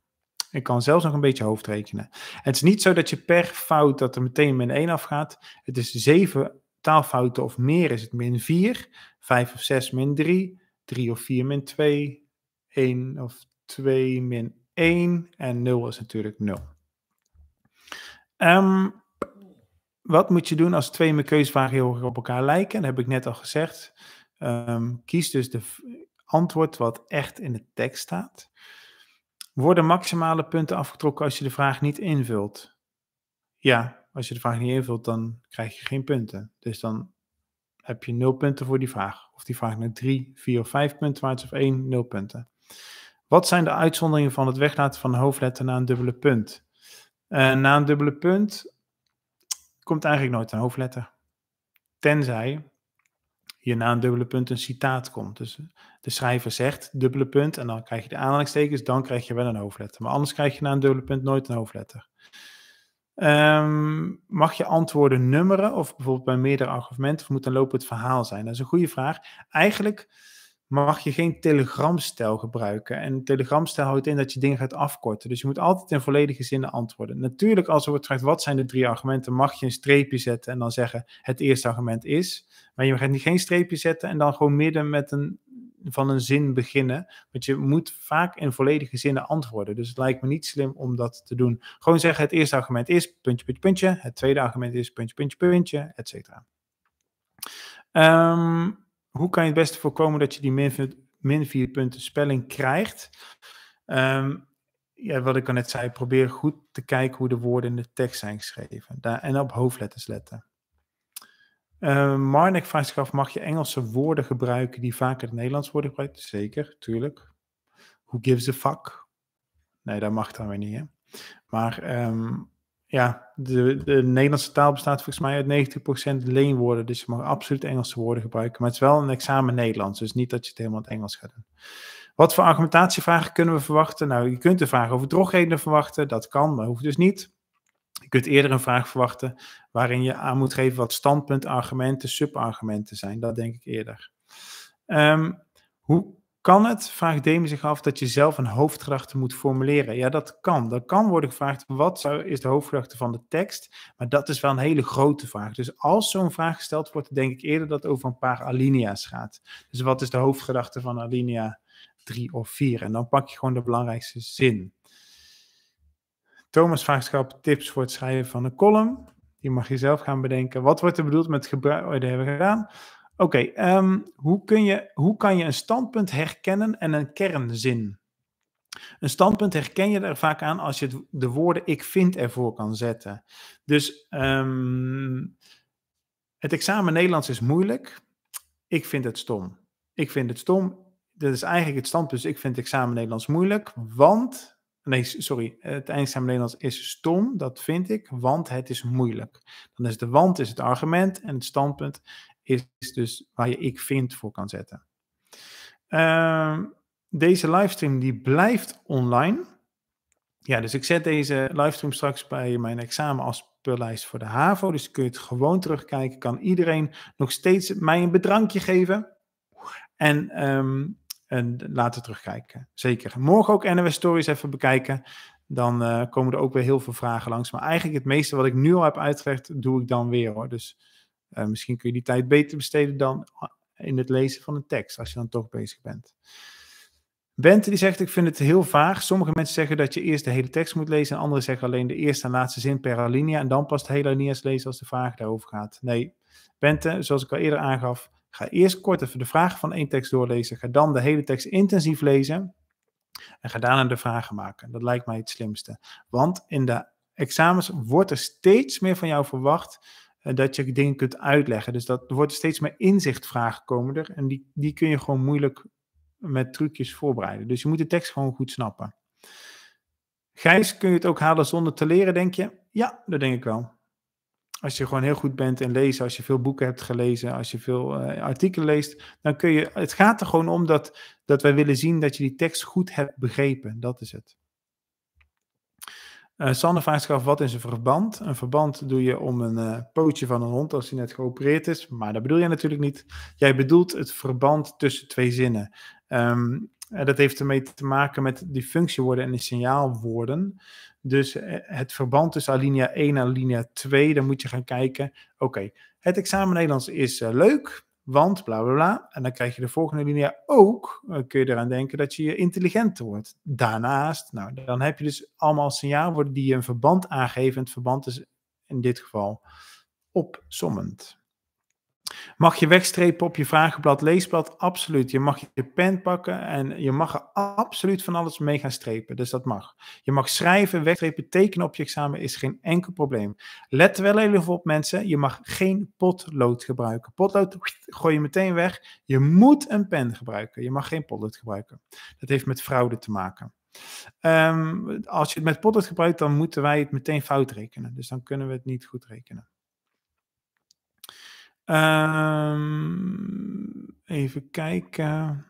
Speaker 1: Ik kan zelfs nog een beetje hoofdrekenen. het is niet zo dat je per fout dat er meteen min 1 afgaat. Het is 7 taalfouten of meer is het min 4, 5 of 6 min 3, 3 of 4 min 2, 1 of 2 min 1 en 0 is natuurlijk 0. Ehm, wat moet je doen als twee mijn keuzevragen heel erg op elkaar lijken? Dat heb ik net al gezegd. Ehm, kies dus de antwoord wat echt in de tekst staat. Worden maximale punten afgetrokken als je de vraag niet invult? Ja, als je de vraag niet invult, dan krijg je geen punten. Dus dan heb je nul punten voor die vraag. Of die vraag naar drie, vier of vijf punten waard is, of één, nul punten. Wat zijn de uitzonderingen van het weglaten van hoofdletter na een dubbele punt? Eh, na een dubbele punt komt eigenlijk nooit een hoofdletter. Tenzij je na een dubbele punt een citaat komt. Dus de schrijver zegt dubbele punt en dan krijg je de aanhalingstekens, dan krijg je wel een hoofdletter. Maar anders krijg je na een dubbele punt nooit een hoofdletter. Ehm, mag je antwoorden nummeren of bijvoorbeeld bij meerdere argumenten of moet een lopend verhaal zijn? Dat is een goede vraag. Eigenlijk mag je geen telegramstijl gebruiken. En telegramstijl houdt in dat je dingen gaat afkorten. Dus je moet altijd in volledige zinnen antwoorden. Natuurlijk, als er wordt gevraagd wat zijn de drie argumenten, mag je een streepje zetten en dan zeggen het eerste argument is. Maar je niet geen streepje zetten en dan gewoon midden met een, van een zin beginnen. Want je moet vaak in volledige zinnen antwoorden. Dus het lijkt me niet slim om dat te doen. Gewoon zeggen het eerste argument is, puntje, puntje, puntje. Het tweede argument is, puntje, puntje, puntje, et cetera. Ehm, hoe kan je het beste voorkomen dat je die min, vier punten spelling krijgt? Ehm, ja, wat ik al net zei, probeer goed te kijken hoe de woorden in de tekst zijn geschreven. Daar, en op hoofdletters letten. Uh, Marnik vraagt zich af, mag je Engelse woorden gebruiken die vaker het Nederlands worden gebruikt? Zeker, tuurlijk. Who gives a fuck? Nee, dat mag dan weer niet, hè? Maar ehm, ja, de, de, Nederlandse taal bestaat volgens mij uit 90% leenwoorden. Dus je mag absoluut Engelse woorden gebruiken. Maar het is wel een examen Nederlands. Dus niet dat je het helemaal in het Engels gaat doen. Wat voor argumentatievragen kunnen we verwachten? Nou, je kunt de vraag over drogredenen verwachten. Dat kan, maar hoeft dus niet. Je kunt eerder een vraag verwachten waarin je aan moet geven wat standpuntargumenten, subargumenten zijn. Dat denk ik eerder. Ehm, hoe kan het, vraagt Demi zich af, dat je zelf een hoofdgedachte moet formuleren? Ja, dat kan. Dat kan worden gevraagd, wat is de hoofdgedachte van de tekst? Maar dat is wel een hele grote vraag. Dus als zo'n vraag gesteld wordt, denk ik eerder dat het over een paar alinea's gaat. Dus wat is de hoofdgedachte van alinea 3 of 4? En dan pak je gewoon de belangrijkste zin. Thomas vraagschap tips voor het schrijven van een column. Die mag je zelf gaan bedenken. Wat wordt er bedoeld met gebruik? Oh, dat hebben we gedaan. Oké, ehm, hoe, kun je, hoe kan je een standpunt herkennen en een kernzin? Een standpunt herken je er vaak aan als je de woorden ik vind ervoor kan zetten. Dus ehm, het examen Nederlands is moeilijk. Ik vind het stom. Ik vind het stom. Dat is eigenlijk het standpunt. Dus ik vind het examen Nederlands moeilijk, want. Nee, sorry. Het eindexamen Nederlands is stom. Dat vind ik, want het is moeilijk. Dan is de want is het argument en het standpunt is dus waar je ik vind voor kan zetten. Ehm, deze livestream die blijft online. Ja, dus ik zet deze livestream straks bij mijn examen als spullijst voor de HAVO. Dus kun je het gewoon terugkijken. Kan iedereen nog steeds mij een bedrankje geven. En, ehm, en laten terugkijken. Zeker. Morgen ook NWS Stories even bekijken. Dan eh, komen er ook weer heel veel vragen langs. Maar eigenlijk het meeste wat ik nu al heb uitgelegd, doe ik dan weer hoor. Dus eh, misschien kun je die tijd beter besteden dan ah, in het lezen van een tekst, als je dan toch bezig bent. Bente die zegt, ik vind het heel vaag. Sommige mensen zeggen dat je eerst de hele tekst moet lezen en anderen zeggen alleen de eerste en laatste zin per alinea en dan pas de hele alinea's lezen als de vraag daarover gaat. Nee, Bente, zoals ik al eerder aangaf, ga eerst kort even de vragen van één tekst doorlezen. Ga dan de hele tekst intensief lezen en ga daarna de vragen maken. Dat lijkt mij het slimste. Want in de examens wordt er steeds meer van jou verwacht eh, dat je dingen kunt uitleggen. Dus dat, er wordt steeds meer inzichtvragen komen er. En die, die kun je gewoon moeilijk met trucjes voorbereiden. Dus je moet de tekst gewoon goed snappen. Gijs, kun je het ook halen zonder te leren, denk je? Ja, dat denk ik wel. Als je gewoon heel goed bent in lezen, als je veel boeken hebt gelezen, als je veel eh, artikelen leest, dan kun je. Het gaat er gewoon om dat, dat wij willen zien dat je die tekst goed hebt begrepen. Dat is het. Uh, eh, Sanne vraagt zich af, wat is een verband? Een verband doe je om een eh, pootje van een hond als hij net geopereerd is, maar dat bedoel je natuurlijk niet. Jij bedoelt het verband tussen twee zinnen. en ehm, eh, dat heeft ermee te maken met die functiewoorden en die signaalwoorden. Dus het verband tussen alinea 1 en alinea 2, dan moet je gaan kijken. Oké, het examen Nederlands is leuk. Want bla bla bla. En dan krijg je de volgende linie ook. kun je eraan denken dat je intelligenter wordt. Daarnaast, nou, dan heb je dus allemaal signaalwoorden die een verband aangeven. het verband is in dit geval opsommend. Mag je wegstrepen op je vragenblad, leesblad? Absoluut. Je mag je pen pakken en je mag er absoluut van alles mee gaan strepen. Dus dat mag. Je mag schrijven, wegstrepen, tekenen op je examen is geen enkel probleem. Let wel even op mensen, je mag geen potlood gebruiken. Potlood gooi je meteen weg. Je moet een pen gebruiken. Je mag geen potlood gebruiken. Dat heeft met fraude te maken. Ehm, als je het met potlood gebruikt, dan moeten wij het meteen fout rekenen. Dus dan kunnen we het niet goed rekenen. Ehm, even kijken.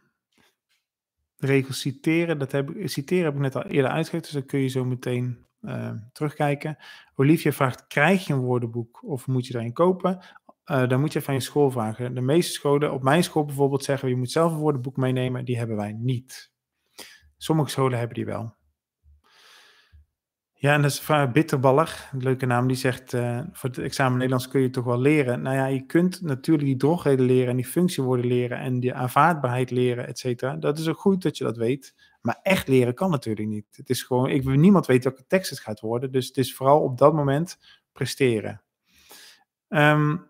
Speaker 1: regels citeren, dat heb, citeren heb ik net al eerder uitgelegd, dus dat kun je zo meteen ehm, terugkijken. Olivia vraagt, krijg je een woordenboek of moet je daarin kopen? Eh, dan moet je van je school vragen. De meeste scholen, op mijn school bijvoorbeeld, zeggen je moet zelf een woordenboek meenemen. Die hebben wij niet. Sommige scholen hebben die wel. Ja, en dat is van Bitterballer, een leuke naam, die zegt eh, voor het examen Nederlands kun je toch wel leren. Nou ja, je kunt natuurlijk die drogheden leren en die functiewoorden leren en die aanvaardbaarheid leren, et cetera. Dat is ook goed dat je dat weet. Maar echt leren kan natuurlijk niet. Het is gewoon, ik, niemand weet welke tekst het gaat worden. Dus het is vooral op dat moment presteren. Um,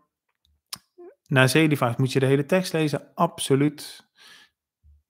Speaker 1: naar moet je de hele tekst lezen? Absoluut.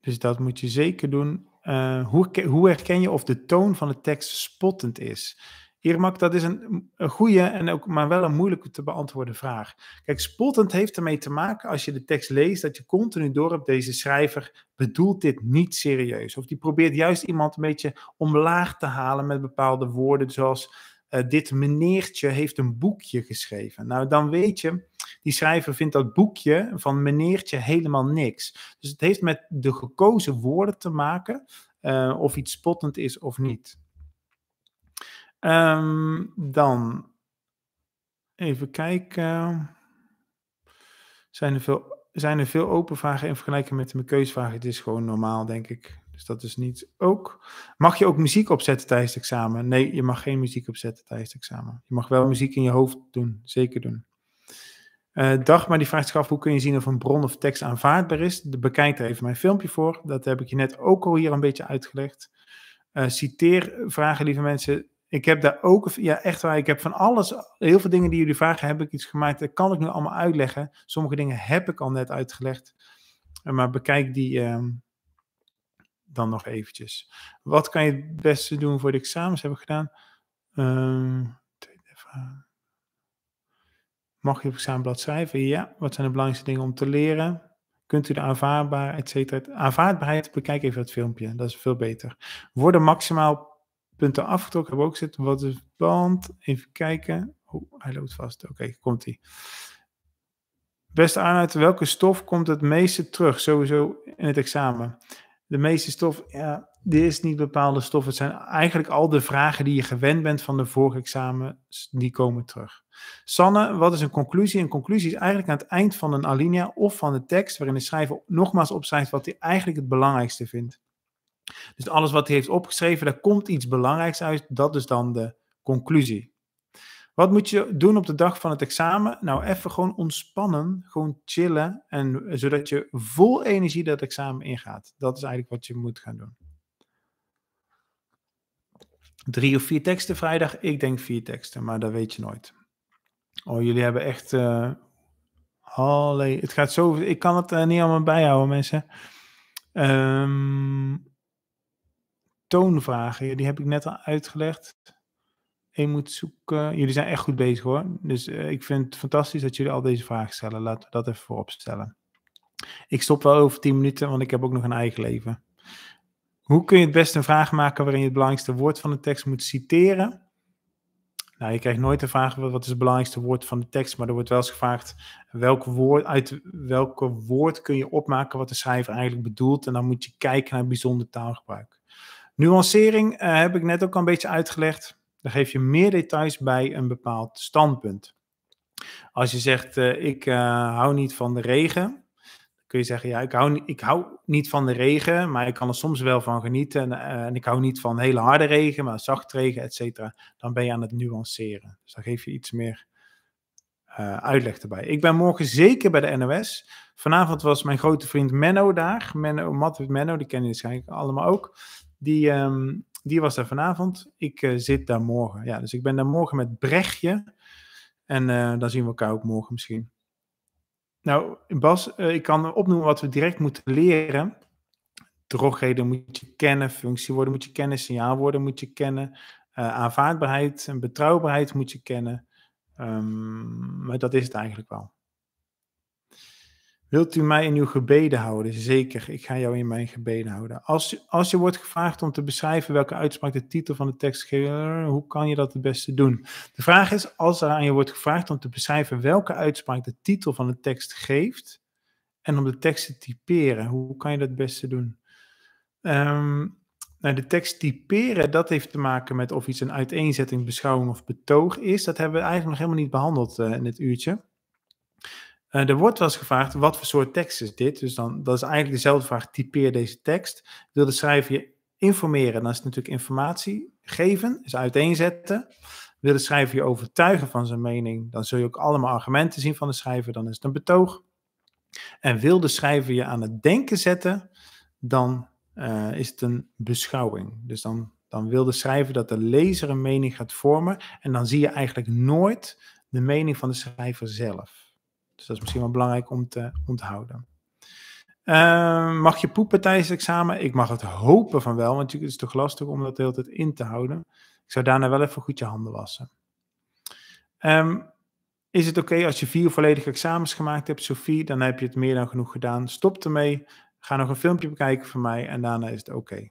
Speaker 1: Dus dat moet je zeker doen. Eh, hoe, hoe herken je of de toon van de tekst spottend is? Irmak, dat is een, een goede en ook maar wel een moeilijke te beantwoorden vraag. Kijk, spottend heeft ermee te maken als je de tekst leest dat je continu door hebt deze schrijver bedoelt dit niet serieus. Of die probeert juist iemand een beetje omlaag te halen met bepaalde woorden zoals eh, dit meneertje heeft een boekje geschreven. Nou, dan weet je die schrijver vindt dat boekje van meneertje helemaal niks. Dus het heeft met de gekozen woorden te maken, eh, of iets spottend is of niet. Ehm, dan even kijken. Zijn er, veel, zijn er veel open vragen in vergelijking met mijn keusvragen? Het is gewoon normaal, denk ik. Dus dat is niet ook. Mag je ook muziek opzetten tijdens het examen? Nee, je mag geen muziek opzetten tijdens het examen. Je mag wel muziek in je hoofd doen, zeker doen. Uh, dag, maar die vraagt af hoe kun je zien of een bron of tekst aanvaardbaar is. bekijk daar even mijn filmpje voor. Dat heb ik je net ook al hier een beetje uitgelegd. Uh, citeer vragen, lieve mensen. Ik heb daar ook, ja echt waar, ik heb van alles, heel veel dingen die jullie vragen, heb ik iets gemaakt. Dat kan ik nu allemaal uitleggen. Sommige dingen heb ik al net uitgelegd. Eh, maar bekijk die ehm, dan nog eventjes. Wat kan je het beste doen voor de examens? Heb ik gedaan. Um, ehm, tweede Mag je op examenblad schrijven? Ja. Wat zijn de belangrijkste dingen om te leren? Kunt u de aanvaardbaar, et cetera. Aanvaardbaarheid, bekijk even het filmpje. Dat is veel beter. Worden maximaal punten afgetrokken? Hebben we ook zitten. Wat is het band? Even kijken. Oh, hij loopt vast. Oké, komt-ie. Beste Arnoud, welke stof komt het meeste terug sowieso in het examen? De meeste stof, ja, dit is niet bepaalde stof. Het zijn eigenlijk al de vragen die je gewend bent van de vorige examen die komen terug. Sanne, wat is een conclusie? Een conclusie is eigenlijk aan het eind van een alinea of van de tekst, waarin de schrijver nogmaals opschrijft wat hij eigenlijk het belangrijkste vindt. Dus alles wat hij heeft opgeschreven, daar komt iets belangrijks uit. Dat is dan de conclusie. Wat moet je doen op de dag van het examen? Nou, even gewoon ontspannen, gewoon chillen, en, zodat je vol energie dat examen ingaat. Dat is eigenlijk wat je moet gaan doen drie of vier teksten vrijdag. Ik denk vier teksten, maar dat weet je nooit. Oh, jullie hebben echt. Uh, het gaat zo. Ik kan het eh, niet allemaal bijhouden, mensen. Um, toonvragen, die heb ik net al uitgelegd. Eén moet zoeken. Jullie zijn echt goed bezig hoor. Dus eh, ik vind het fantastisch dat jullie al deze vragen stellen. Laten we dat even voorop stellen. Ik stop wel over tien minuten, want ik heb ook nog een eigen leven. Hoe kun je het beste een vraag maken waarin je het belangrijkste woord van de tekst moet citeren? Nou, je krijgt nooit de vraag wat is het belangrijkste woord van de tekst, maar er wordt wel eens gevraagd welk woord, uit welke woord kun je opmaken wat de schrijver eigenlijk bedoelt. En dan moet je kijken naar bijzonder taalgebruik. Nuancering eh, heb ik net ook al een beetje uitgelegd. Dan geef je meer details bij een bepaald standpunt. Als je zegt, eh, ik eh, hou niet van de regen, kun je zeggen, ja, ik hou, ik hou niet van de regen, maar ik kan er soms wel van genieten. En, eh, en ik hou niet van hele harde regen, maar zacht regen, et cetera. Dan ben je aan het nuanceren. Dus dan geef je iets meer eh, uitleg erbij. Ik ben morgen zeker bij de NOS. Vanavond was mijn grote vriend Menno daar. Menno, Matt Menno, die kennen je waarschijnlijk allemaal ook. Die, ehm, die was daar vanavond. Ik eh, zit daar morgen. Ja, dus ik ben daar morgen met Brechtje. En dan zien we elkaar ook morgen misschien. Nou, Bas, eh, ik kan opnoemen wat we direct moeten leren. Drogreden moet je kennen, functiewoorden moet je kennen, signaalwoorden moet je kennen, eh, aanvaardbaarheid en betrouwbaarheid moet je kennen. Ehm, maar dat is het eigenlijk wel. Wilt u mij in uw gebeden houden? Zeker, ik ga jou in mijn gebeden houden. Als, als je wordt gevraagd om te beschrijven welke uitspraak de titel van de tekst geeft, eh, hoe kan je dat het beste doen? De vraag is, als er aan je wordt gevraagd om te beschrijven welke uitspraak de titel van de tekst geeft en om de tekst te typeren, hoe kan je dat het beste doen? Ehm, nou, de tekst typeren, dat heeft te maken met of iets een uiteenzetting, beschouwing of betoog is. Dat hebben we eigenlijk nog helemaal niet behandeld eh, in dit uurtje. Eh, er wordt wel eens gevraagd, wat voor soort tekst is dit? Dus dan, dat is eigenlijk dezelfde vraag, typeer deze tekst. Wil de schrijver je informeren? Dan is het natuurlijk informatie geven, is uiteenzetten. Wil de schrijver je overtuigen van zijn mening? Dan zul je ook allemaal argumenten zien van de schrijver, dan is het een betoog. En wil de schrijver je aan het denken zetten, dan eh, is het een beschouwing. Dus dan, dan wil de schrijver dat de lezer een mening gaat vormen. En dan zie je eigenlijk nooit de mening van de schrijver zelf. Dus dat is misschien wel belangrijk om te onthouden. Ehm, mag je poepen tijdens het examen? Ik mag het hopen van wel, want het is toch lastig om dat de hele tijd in te houden. Ik zou daarna wel even goed je handen wassen. Ehm, is het oké als je vier volledige examens gemaakt hebt, Sophie? Dan heb je het meer dan genoeg gedaan. Stop ermee. Ga nog een filmpje bekijken van mij en daarna is het oké.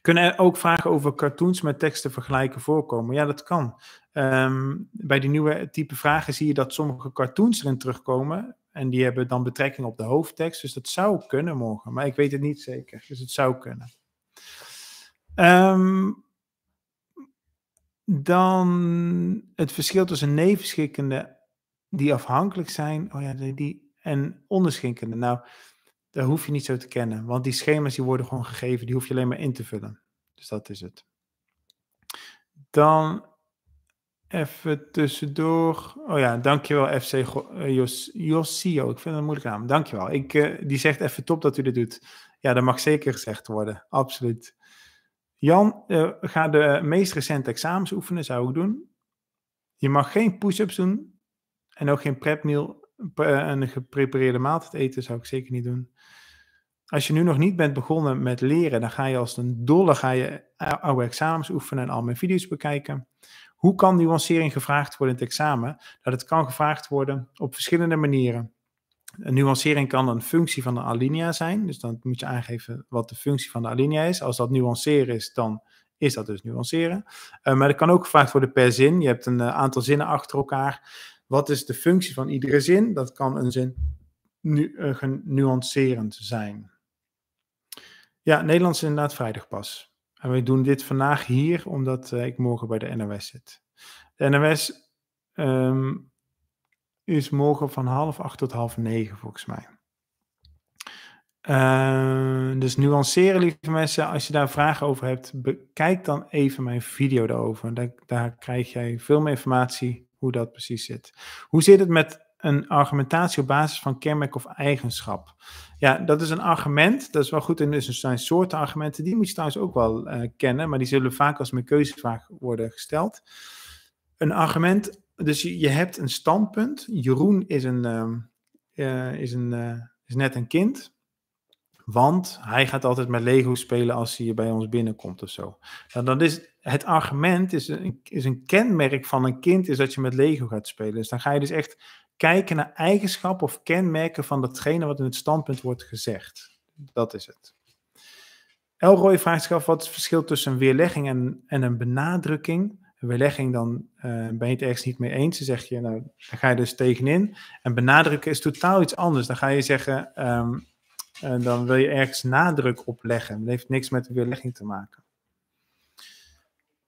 Speaker 1: Kunnen er ook vragen over cartoons met teksten vergelijken voorkomen? Ja, dat kan. Ehm, bij die nieuwe type vragen zie je dat sommige cartoons erin terugkomen. En die hebben dan betrekking op de hoofdtekst. Dus dat zou kunnen morgen. Maar ik weet het niet zeker. Dus het zou kunnen. Um, dan het verschil tussen nevenschikkende die afhankelijk zijn. Oh ja, die, en onderschikkende. Nou, dat hoef je niet zo te kennen. Want die schema's die worden gewoon gegeven, die hoef je alleen maar in te vullen. Dus dat is het. Dan even tussendoor. Oh ja, dankjewel FC uh, eh, Josio. Ik vind dat een moeilijke naam. Dankjewel. Ik, eh, die zegt even top dat u dit doet. Ja, dat mag zeker gezegd worden. Absoluut. Jan, uh, ga de meest recente examens oefenen, zou ik doen. Je mag geen push-ups doen en ook geen prep meal eh, een geprepareerde maaltijd eten zou ik zeker niet doen. Als je nu nog niet bent begonnen met leren, dan ga je als een dolle ga je oude examens oefenen en al mijn video's bekijken. Hoe kan nuancering gevraagd worden in het examen? Nou, dat het kan gevraagd worden op verschillende manieren. Een nuancering kan een functie van een alinea zijn. Dus dan moet je aangeven wat de functie van de alinea is. Als dat nuanceren is, dan is dat dus nuanceren. Eh, maar het kan ook gevraagd worden per zin. Je hebt een eh, aantal zinnen achter elkaar. Wat is de functie van iedere zin? Dat kan een zin nu, uh, eh, genuancerend zijn. Ja, Nederlands is inderdaad vrijdag pas. En we doen dit vandaag hier, omdat eh, ik morgen bij de NOS zit. De NOS ehm, is morgen van half acht tot half negen, volgens mij. Ehm, dus nuanceren, lieve mensen. Als je daar vragen over hebt, bekijk dan even mijn video daarover. daar krijg jij veel meer informatie hoe dat precies zit. Hoe zit het met een argumentatie op basis van kenmerk of eigenschap? Ja, dat is een argument. Dat is wel goed. En dus er zijn soorten argumenten. Die moet je trouwens ook wel eh, kennen. Maar die zullen vaak als mijn keuzevraag worden gesteld. Een argument. Dus je, je hebt een standpunt. Jeroen is, een, ehm, eh, is, een, eh, is net een kind. Want hij gaat altijd met Lego spelen als hij bij ons binnenkomt of zo. Nou, dan is het argument is een, is een kenmerk van een kind, is dat je met Lego gaat spelen. Dus dan ga je dus echt kijken naar eigenschappen of kenmerken van datgene wat in het standpunt wordt gezegd. Dat is het. Elroy vraagt zich af wat het verschil tussen een weerlegging en, en een benadrukking. Een weerlegging, dan eh, ben je het ergens niet mee eens. Dan zeg je, nou, dan ga je dus tegenin. En benadrukken is totaal iets anders. Dan ga je zeggen, ehm, eh, dan wil je ergens nadruk op leggen. Dat heeft niks met de weerlegging te maken.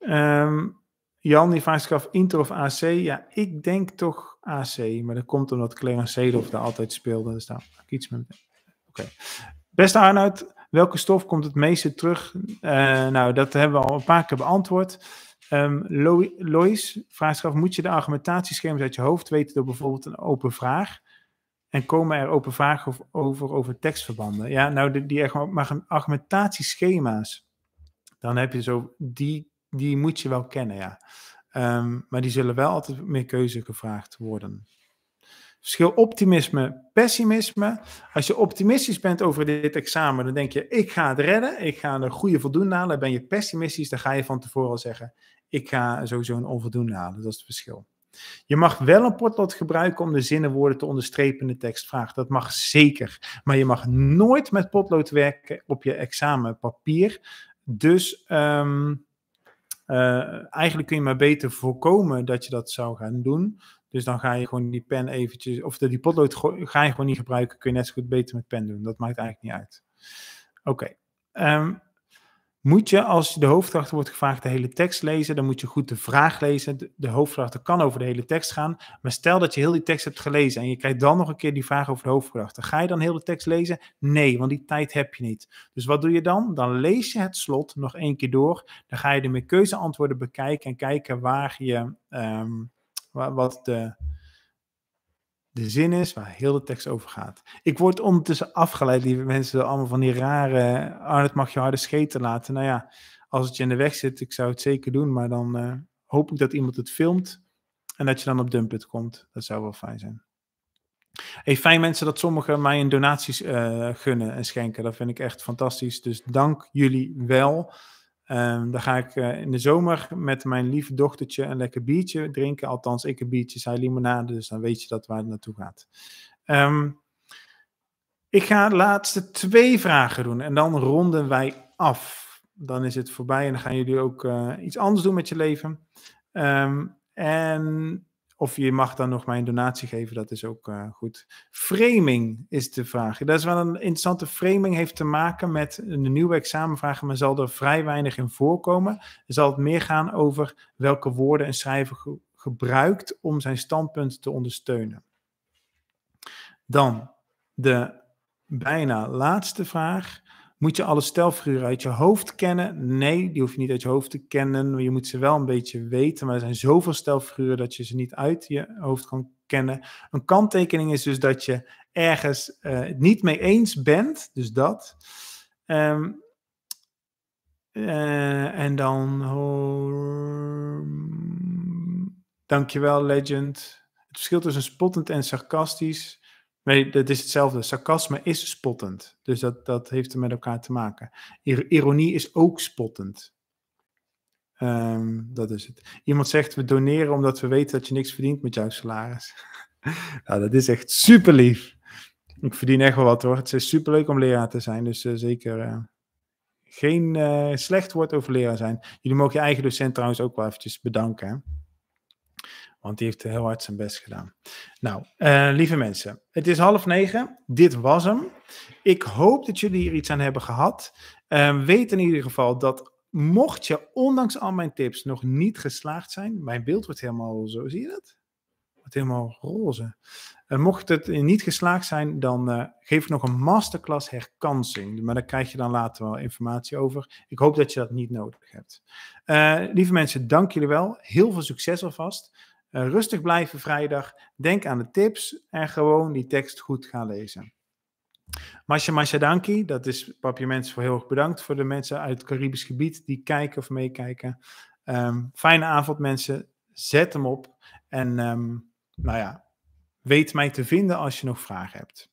Speaker 1: Ehm, Jan die vraagt zich af, Inter of AC? Ja, ik denk toch AC. Maar dat komt omdat Clarence Seedorf daar altijd speelde. Dus daar ik iets mee. Oké. Beste Arnoud, welke stof komt het meeste terug? Eh, nou, dat hebben we al een paar keer beantwoord. Um, ehm, Lois vraagt zich af, moet je de argumentatieschema's uit je hoofd weten door bijvoorbeeld een open vraag? En komen er open vragen over, over tekstverbanden? Ja, nou, die, die argumentatieschema's. Dan heb je zo die die moet je wel kennen, ja. Ehm, maar die zullen wel altijd meer keuze gevraagd worden. Verschil optimisme, pessimisme. Als je optimistisch bent over dit examen, dan denk je: ik ga het redden, ik ga een goede voldoende halen. Ben je pessimistisch, dan ga je van tevoren al zeggen: ik ga sowieso een onvoldoende halen. Dat is het verschil. Je mag wel een potlood gebruiken om de zinnen woorden te onderstrepen in de tekstvraag. Dat mag zeker. Maar je mag nooit met potlood werken op je examenpapier. Dus ehm, eh, eigenlijk kun je maar beter voorkomen dat je dat zou gaan doen. Dus dan ga je gewoon die pen eventjes, of de, die potlood ga je gewoon niet gebruiken. Kun je net zo goed beter met pen doen. Dat maakt eigenlijk niet uit. Oké. Okay. Ehm, moet je, als de hoofddrachter wordt gevraagd de hele tekst lezen, dan moet je goed de vraag lezen. De, de kan over de hele tekst gaan, maar stel dat je heel die tekst hebt gelezen en je krijgt dan nog een keer die vraag over de Dan Ga je dan heel de tekst lezen? Nee, want die tijd heb je niet. Dus wat doe je dan? Dan lees je het slot nog één keer door. Dan ga je de met keuzeantwoorden bekijken en kijken waar je, ehm, wat de de zin is waar heel de tekst over gaat. Ik word ondertussen afgeleid, lieve mensen, allemaal van die rare. Oh, Arnold mag je harde scheten laten. Nou ja, als het je in de weg zit, ik zou het zeker doen. Maar dan eh, hoop ik dat iemand het filmt. En dat je dan op Dumpit komt. Dat zou wel fijn zijn. Hey, fijn mensen dat sommigen mij een donaties uh, gunnen en schenken. Dat vind ik echt fantastisch. Dus dank jullie wel. Um, dan ga ik eh, in de zomer met mijn lieve dochtertje een lekker biertje drinken. Althans, ik een biertje, zij limonade. Dus dan weet je dat waar het naartoe gaat. Ehm, ik ga de laatste twee vragen doen en dan ronden wij af. Dan is het voorbij en dan gaan jullie ook eh, iets anders doen met je leven. Ehm, en of je mag dan nog maar een donatie geven, dat is ook eh, goed. Framing is de vraag. Dat is wel een interessante framing, heeft te maken met de nieuwe examenvragen, maar zal er vrij weinig in voorkomen. Er zal het meer gaan over welke woorden een schrijver gebruikt om zijn standpunt te ondersteunen. Dan de bijna laatste vraag. Moet je alle stelfiguren uit je hoofd kennen? Nee, die hoef je niet uit je hoofd te kennen. je moet ze wel een beetje weten. Maar er zijn zoveel stelfiguren dat je ze niet uit je hoofd kan kennen. Een kanttekening is dus dat je ergens het eh, niet mee eens bent. Dus dat. Um, uh, en dan. je dankjewel, Legend. Het verschil tussen spottend en sarcastisch Nee, dat is hetzelfde. Sarcasme is spottend. Dus dat, dat heeft er met elkaar te maken. Ironie is ook spottend. Ehm, dat is het. Iemand zegt: We doneren omdat we weten dat je niks verdient met jouw salaris. nou, dat is echt super lief. Ik verdien echt wel wat hoor. Het is superleuk om leraar te zijn. Dus eh, zeker eh, geen eh, slecht woord over leraar zijn. Jullie mogen je eigen docent trouwens ook wel eventjes bedanken. Want die heeft heel hard zijn best gedaan. Nou, eh, lieve mensen, het is half negen. Dit was hem. Ik hoop dat jullie hier iets aan hebben gehad. Uh, weet in ieder geval dat mocht je ondanks al mijn tips nog niet geslaagd zijn, mijn beeld wordt helemaal zo, zie je dat? Wordt helemaal roze. Uh, mocht het niet geslaagd zijn, dan eh, geef ik nog een masterclass herkansing. Maar daar krijg je dan later wel informatie over. Ik hoop dat je dat niet nodig hebt. lieve mensen, dank jullie wel. Heel veel succes alvast. Eh, rustig blijven vrijdag. Denk aan de tips en gewoon die tekst goed gaan lezen. Masja, Masha Danki, dat is papje mensen voor heel erg bedankt voor de mensen uit het Caribisch gebied die kijken of meekijken. Ehm, fijne avond mensen, zet hem op en ehm, nou ja, weet mij te vinden als je nog vragen hebt.